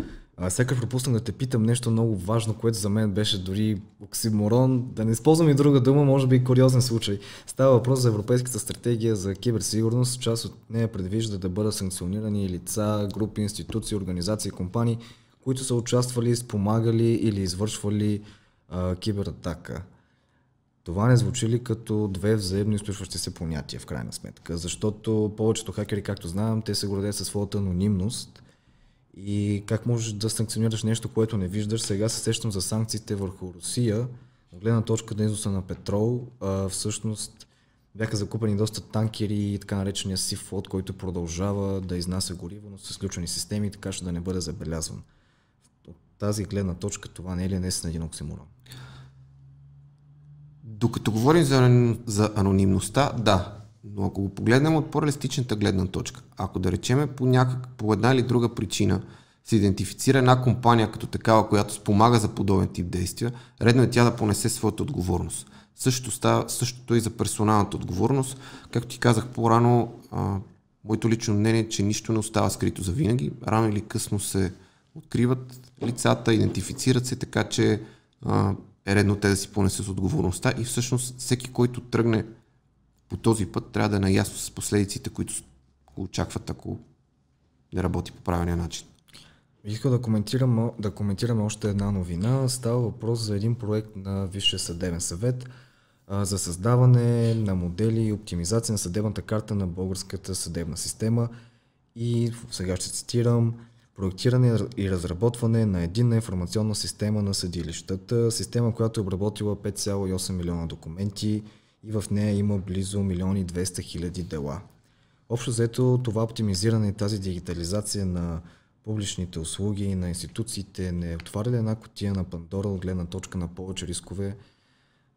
Speaker 1: Сега пропуснах да те питам нещо много важно, което за мен беше дори оксиморон. Да не използвам и друга дума, може би и куриозен случай. Става въпрос за Европейската стратегия за киберсигурност. Част от нея предвижда да бъдат санкционирани лица, групи, институции, организации, компании, които са участвали, спомагали или извършвали а, кибератака. Това не звучи ли като две взаимно изключващи се понятия, в крайна сметка? Защото повечето хакери, както знам, те се гордеят със своята анонимност и как можеш да санкционираш нещо, което не виждаш? Сега се сещам за санкциите върху Русия, от гледна точка на износа на петрол, а, всъщност бяха закупени доста танкери и така наречения си флот, който продължава да изнася гориво, но с изключени системи, така че да не бъде забелязван. От тази гледна точка това не е ли не на един оксиморон?
Speaker 2: Докато говорим за, за анонимността, да, но ако го погледнем от по-реалистичната гледна точка, ако да речеме по, някак, по една или друга причина се идентифицира една компания като такава, която спомага за подобен тип действия, редно е тя да понесе своята отговорност. Същото, става, същото и за персоналната отговорност. Както ти казах по-рано, а, моето лично мнение е, че нищо не остава скрито за винаги. Рано или късно се откриват лицата, идентифицират се, така че а, е редно те да си понесат отговорността и всъщност всеки, който тръгне по този път, трябва да е наясно с последиците, които очакват, ако не работи по правилния начин.
Speaker 1: Искам да коментирам, да коментирам още една новина. Става въпрос за един проект на Висшия съдебен съвет а, за създаване на модели и оптимизация на съдебната карта на българската съдебна система. И сега ще цитирам – проектиране и разработване на единна информационна система на съдилищата, система, която е обработила 5,8 милиона документи и в нея има близо 1 200 хиляди дела. Общо взето това оптимизиране и тази дигитализация на публичните услуги и на институциите не отваря ли една котия на Пандора от гледна точка на повече рискове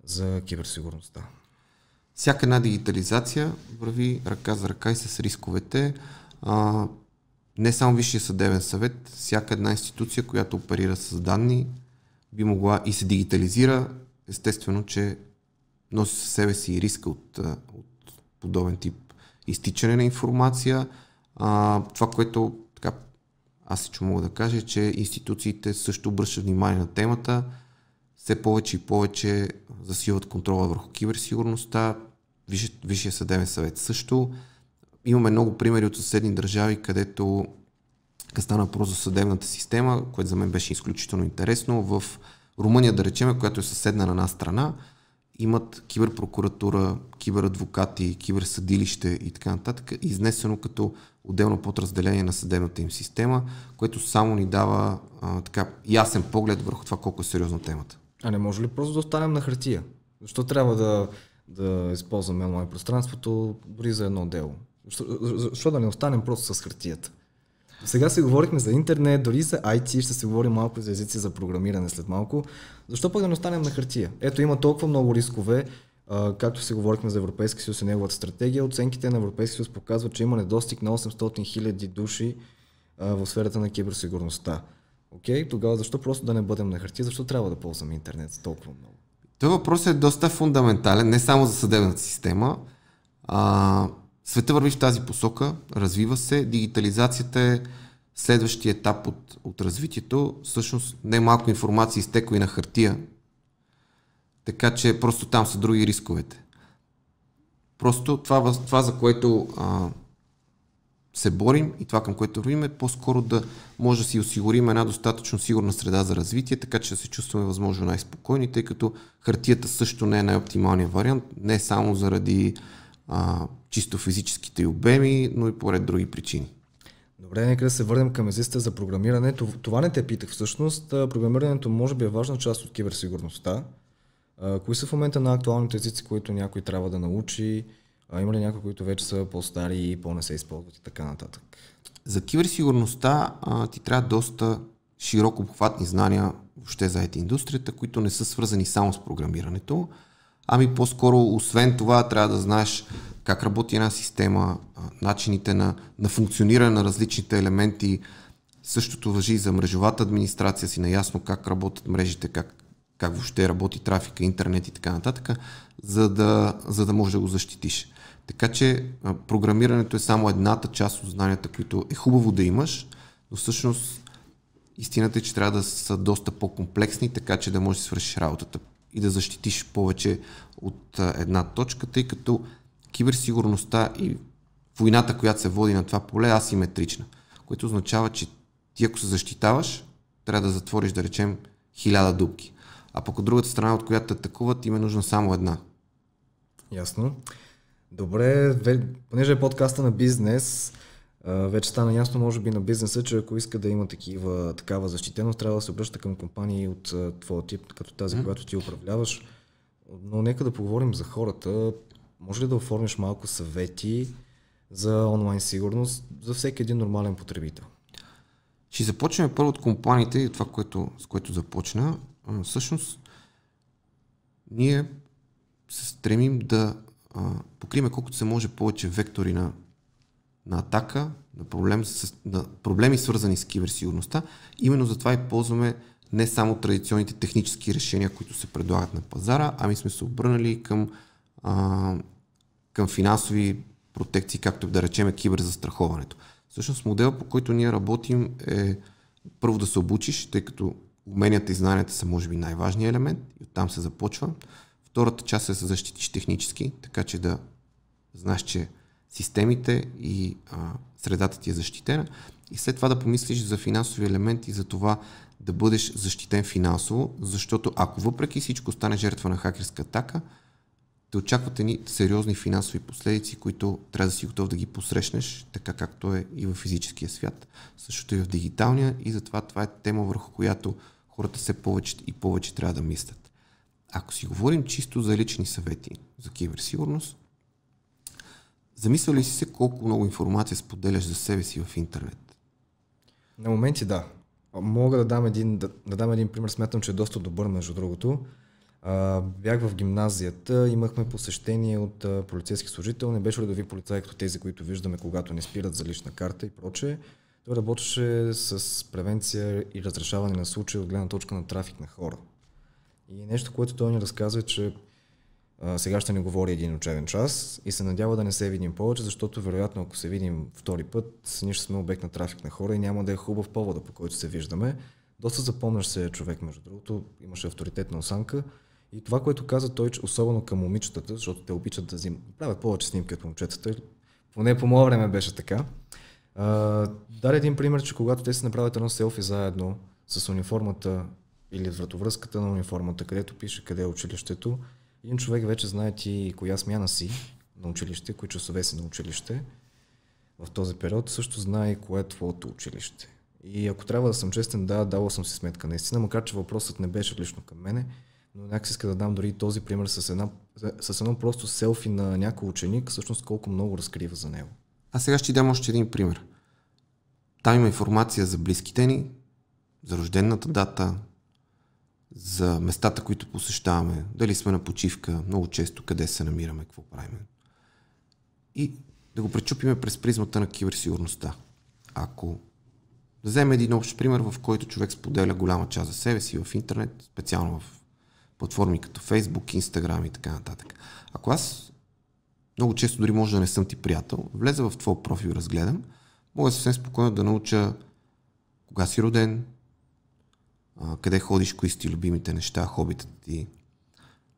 Speaker 1: за киберсигурността?
Speaker 2: Всяка една дигитализация върви ръка за ръка и с рисковете не само Висшия съдебен съвет, всяка една институция, която оперира с данни, би могла и се дигитализира, естествено, че носи със себе си риска от, от подобен тип изтичане на информация. А, това, което така, аз че мога да кажа, е, че институциите също обръщат внимание на темата, все повече и повече засилват контрола върху киберсигурността, Висшия съдебен съвет също имаме много примери от съседни държави, където къде стана въпрос за съдебната система, което за мен беше изключително интересно. В Румъния, да речеме, която е съседна на нас страна, имат киберпрокуратура, киберадвокати, киберсъдилище и така нататък, изнесено като отделно подразделение на съдебната им система, което само ни дава а, така ясен поглед върху това колко е сериозна темата.
Speaker 1: А не може ли просто да останем на хартия? Защо трябва да, да използваме онлайн пространството дори за едно дело? Защо, защо да не останем просто с хартията? Сега се говорихме за интернет, дори за IT, ще се говорим малко за езици за програмиране след малко. Защо пък да не останем на хартия? Ето има толкова много рискове, както се говорихме за Европейския съюз и неговата стратегия, оценките на Европейския съюз показват, че има недостиг на 800 000 души в сферата на киберсигурността. Окей, тогава защо просто да не бъдем на хартия, защо трябва да ползваме интернет толкова много?
Speaker 2: Той въпрос е доста фундаментален, не само за съдебната система. А, Света върви в тази посока, развива се, дигитализацията е следващия етап от, от развитието. Всъщност най-малко информация изтекла и на хартия, така че просто там са други рисковете. Просто това, това за което а, се борим и това към което вървим е по-скоро да може да си осигурим една достатъчно сигурна среда за развитие, така че да се чувстваме възможно най-спокойни, тъй като хартията също не е най-оптималният вариант, не само заради а, чисто физическите обеми, но и поред други причини.
Speaker 1: Добре, нека да се върнем към езиците за програмиране. Това не те питах всъщност. Програмирането може би е важна част от киберсигурността. Кои са в момента на актуалните езици, които някой трябва да научи? Има ли някои, които вече са по-стари и по-не се използват и така нататък?
Speaker 2: За киберсигурността а, ти трябва доста широко обхватни знания въобще за IT индустрията, които не са свързани само с програмирането, ами по-скоро, освен това, трябва да знаеш как работи една система, начините на, на функциониране на различните елементи. Същото въжи и за мрежовата администрация си, наясно как работят мрежите, как, как въобще работи трафика, интернет и така нататък, за да, за да можеш да го защитиш. Така че програмирането е само едната част от знанията, които е хубаво да имаш, но всъщност истината е, че трябва да са доста по-комплексни, така че да можеш да свършиш работата и да защитиш повече от една точка, тъй като киберсигурността и войната, която се води на това поле, е асиметрична, което означава, че ти ако се защитаваш, трябва да затвориш, да речем, хиляда дубки. А пък от другата страна, от която те атакуват, им е нужна само една.
Speaker 1: Ясно. Добре, понеже е подкаста на бизнес, вече стана ясно, може би, на бизнеса, че ако иска да има такива, такава защитеност, трябва да се обръща към компании от твоя тип, като тази, mm. която ти управляваш. Но нека да поговорим за хората. Може ли да оформиш малко съвети за онлайн сигурност за всеки един
Speaker 2: нормален потребител? Ще започнем първо от компаниите и това, което, с което започна. всъщност, ние се стремим да покриме колкото се може повече вектори на на атака, на, проблем с, на проблеми свързани с киберсигурността. Именно затова и ползваме не само традиционните технически решения, които се предлагат на пазара, ами сме се обърнали към, а, към финансови протекции, както да речем киберзастраховането. Всъщност модел, по който ние работим е първо да се обучиш, тъй като уменията и знанията са може би най-важният елемент и оттам се започва. Втората част е да се защитиш технически, така че да знаеш, че системите и а, средата ти е защитена. И след това да помислиш за финансови елементи, за това да бъдеш защитен финансово, защото ако въпреки всичко стане жертва на хакерска атака, те очакват едни сериозни финансови последици, които трябва да си готов да ги посрещнеш, така както е и в физическия свят, същото и в дигиталния и затова това е тема върху която хората все повече и повече трябва да мислят. Ако си говорим чисто за лични съвети за киберсигурност, Замисля ли си се колко много информация споделяш за себе си в интернет?
Speaker 1: На моменти да. Мога да дам един, да, да дам един пример, смятам, че е доста добър, между другото. А, бях в гимназията, имахме посещение от а, полицейски служител, не беше редови полицай, като тези, които виждаме, когато не спират за лична карта и прочее. Той работеше с превенция и разрешаване на случаи от гледна точка на трафик на хора. И нещо, което той ни разказва, е, че сега ще ни говори един учебен час и се надява да не се видим повече, защото вероятно ако се видим втори път, ние ще сме обект на трафик на хора и няма да е хубав повода, по който се виждаме. Доста запомняш се е човек, между другото, имаше авторитетна осанка. И това, което каза той, особено към момичетата, защото те обичат да взимат, правят повече снимки от момчетата, поне по мое време беше така. А, даде един пример, че когато те си направят едно селфи заедно с униформата или вратовръзката на униформата, където пише къде е училището, един човек вече знае ти коя смяна си на училище, кои часове си на училище. В този период също знае кое е твоето училище. И ако трябва да съм честен, да, дала съм си сметка наистина, макар че въпросът не беше лично към мене, но някак си иска да дам дори този пример с, една, с едно просто селфи на някой ученик, всъщност колко много разкрива за него.
Speaker 2: А сега ще дам още един пример. Там има информация за близките ни, за рождената дата, за местата, които посещаваме, дали сме на почивка, много често къде се намираме, какво правим. И да го пречупиме през призмата на киберсигурността. Ако да вземем един общ пример, в който човек споделя голяма част за себе си в интернет, специално в платформи като Facebook, Instagram и така нататък. Ако аз много често дори може да не съм ти приятел, влеза в твой профил, разгледам, мога съвсем спокойно да науча кога си роден, а, къде ходиш, кои си любимите неща, хобита ти.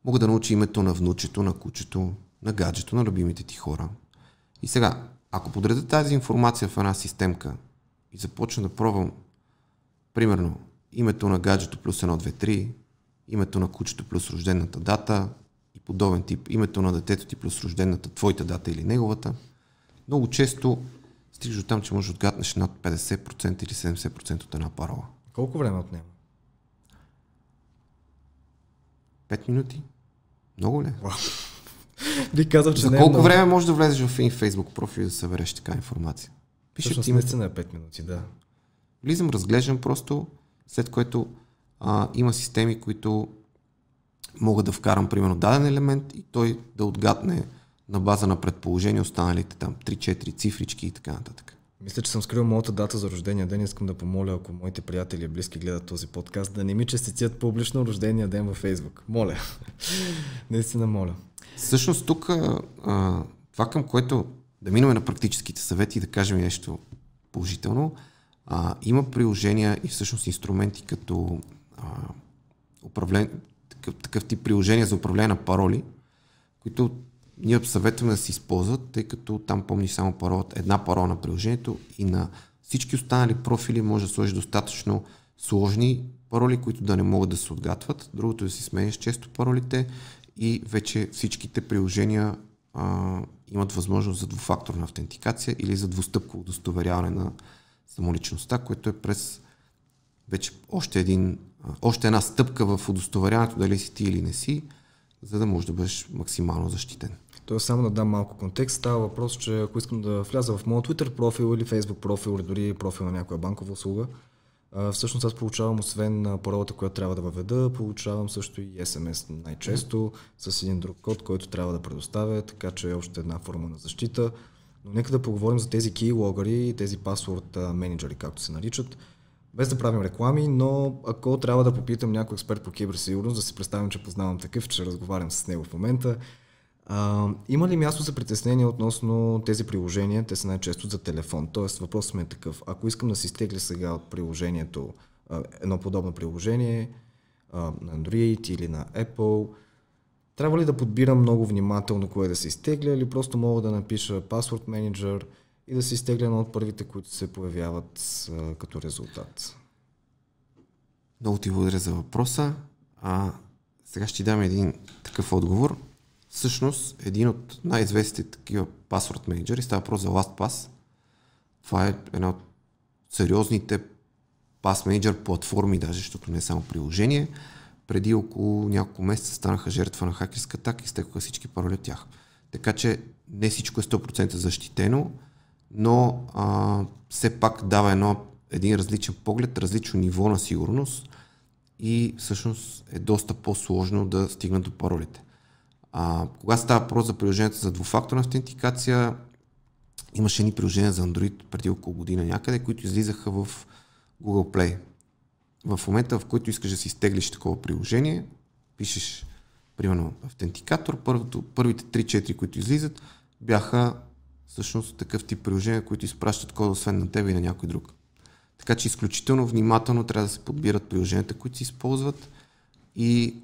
Speaker 2: Мога да науча името на внучето, на кучето, на гаджето, на любимите ти хора. И сега, ако подреда тази информация в една системка и започна да пробвам, примерно, името на гаджето плюс 1, 2, 3, името на кучето плюс рождената дата и подобен тип, името на детето ти плюс рождената, твоята дата или неговата, много често стигаш до там, че можеш да отгаднеш над 50% или 70% от една парола.
Speaker 1: Колко време отнема?
Speaker 2: 5 минути. Много ли?
Speaker 1: Би казал, че За е колко е време
Speaker 2: можеш да влезеш в един фейсбук профил и да събереш така информация? Пише ти наистина на
Speaker 1: 5 минути, да.
Speaker 2: Влизам, разглеждам просто, след което а, има системи, които мога да вкарам, примерно, даден елемент и той да отгадне на база на предположение останалите там 3-4 цифрички и така нататък.
Speaker 1: Мисля, че съм скрил моята дата за рождения ден. Искам да помоля, ако моите приятели и близки гледат този подкаст, да не ми честицият публично рождения ден във Фейсбук. Моля. Наистина моля.
Speaker 2: Същност, тук а, това към което да минаме на практическите съвети и да кажем нещо положително, а, има приложения и всъщност инструменти като а, управлен... такъв, такъв тип приложения за управление на пароли, които ние съветваме да се използват, тъй като там помни само паролата, една парола на приложението и на всички останали профили може да сложиш достатъчно сложни пароли, които да не могат да се отгатват. Другото е да си сменяш често паролите и вече всичките приложения а, имат възможност за двуфакторна автентикация или за двустъпково удостоверяване на самоличността, което е през вече още, един, а, още една стъпка в удостоверяването дали си ти или не си, за да можеш да бъдеш максимално защитен
Speaker 1: е само да дам малко контекст, става въпрос, че ако искам да вляза в моят Twitter профил или Facebook профил или дори профил на някоя банкова услуга, всъщност аз получавам освен паролата, която трябва да въведа, получавам също и SMS най-често с един друг код, който трябва да предоставя, така че е още една форма на защита. Но нека да поговорим за тези и тези password менеджери, както се наричат. Без да правим реклами, но ако трябва да попитам някой експерт по киберсигурност, да си представим, че познавам такъв, че разговарям с него в момента, а, има ли място за притеснение относно тези приложения? Те са най-често за телефон. Тоест въпросът ми е такъв. Ако искам да си изтегля сега от приложението а, едно подобно приложение а, на Android или на Apple, трябва ли да подбирам много внимателно кое да се изтегля или просто мога да напиша password manager и да се изтегля едно от първите, които се появяват а, като резултат?
Speaker 2: Много ти благодаря за въпроса. А, сега ще ти дам един такъв отговор. Всъщност, един от най-известните такива паспорт менеджери става просто за LastPass. Това е една от сериозните пас менеджер платформи, даже, защото не е само приложение. Преди около няколко месеца станаха жертва на хакерска атака и стекоха всички пароли от тях. Така че не всичко е 100% защитено, но а, все пак дава едно, един различен поглед, различно ниво на сигурност и всъщност е доста по-сложно да стигнат до паролите. А, кога става въпрос за приложенията за двуфакторна автентикация, имаше едни приложения за Android преди около година някъде, които излизаха в Google Play. В момента, в който искаш да си изтеглиш такова приложение, пишеш примерно автентикатор, първото, първите 3-4, които излизат, бяха всъщност такъв тип приложения, които изпращат кода освен на теб и на някой друг. Така че изключително внимателно трябва да се подбират приложенията, които се използват и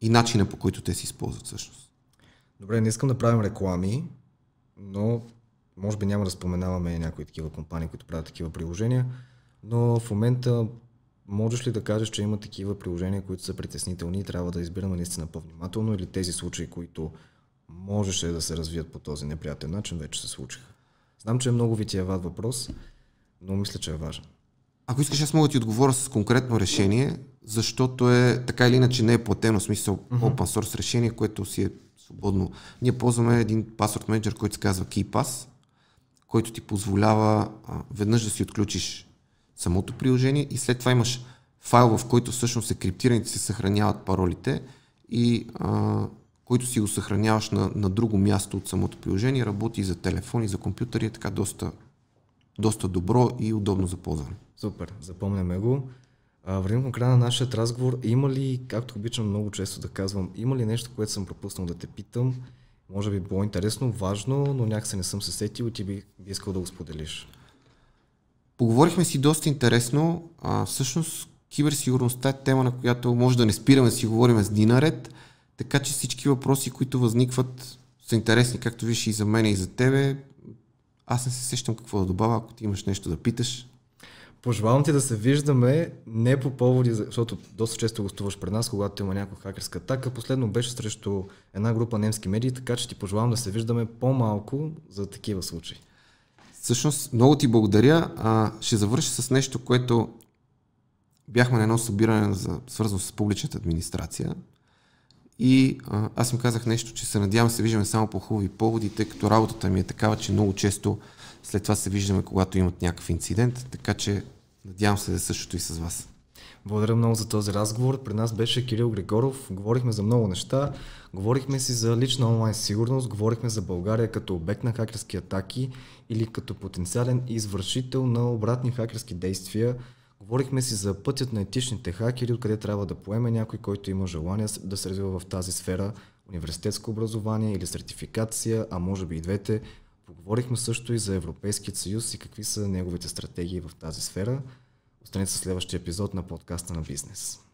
Speaker 2: и начина по който те се използват всъщност.
Speaker 1: Добре, не искам да правим реклами, но може би няма да споменаваме някои такива компании, които правят такива приложения, но в момента можеш ли да кажеш, че има такива приложения, които са притеснителни и трябва да избираме наистина по-внимателно или тези случаи, които можеше да се развият по този неприятен начин, вече се случиха? Знам, че е много витиеват въпрос, но мисля, че е важен.
Speaker 2: Ако искаш, аз мога да ти отговоря с конкретно решение, защото е така или иначе не е платено, в смисъл mm-hmm. open source решение, което си е свободно. Ние ползваме един password менеджер, който се казва KeyPass, който ти позволява а, веднъж да си отключиш самото приложение и след това имаш файл, в който всъщност криптиран криптираните се съхраняват паролите и а, който си го съхраняваш на, на друго място от самото приложение, работи и за телефон, и за компютър и е така доста, доста добро и удобно за ползване. Супер, запомняме го вървим към края на
Speaker 1: нашия разговор. Има ли, както обичам много често да казвам, има ли нещо, което съм пропуснал да те питам? Може би било интересно, важно, но някакси не съм се сетил и ти би, би искал да го споделиш.
Speaker 2: Поговорихме си доста интересно. А, всъщност, киберсигурността е тема, на която може да не спираме да си говорим с дни наред, така че всички въпроси, които възникват, са интересни, както виж и за мен и за тебе. Аз не се сещам какво да добавя, ако ти имаш нещо да питаш.
Speaker 1: Пожелавам ти да се виждаме не по поводи, защото доста често гостуваш пред нас, когато има някаква хакерска атака. Последно беше срещу една група немски медии, така че ти пожелавам да се виждаме по-малко за такива случаи.
Speaker 2: Всъщност, много ти благодаря. А, ще завърша с нещо, което бяхме на едно събиране, за, свързано с публичната администрация. И а, аз им казах нещо, че се надявам се виждаме само по хубави поводи, тъй като работата ми е такава, че много често след това се виждаме, когато имат някакъв инцидент, така че надявам се да е същото и с вас.
Speaker 1: Благодаря много за този разговор. При нас беше Кирил Григоров. Говорихме за много неща. Говорихме си за лична онлайн сигурност, говорихме за България като обект на хакерски атаки или като потенциален извършител на обратни хакерски действия. Говорихме си за пътят на етичните хакери, откъде трябва да поеме някой, който има желание да се развива в тази сфера, университетско образование или сертификация, а може би и двете. Поговорихме също и за Европейският съюз и какви са неговите стратегии в тази сфера. Останете с следващия епизод на подкаста на бизнес.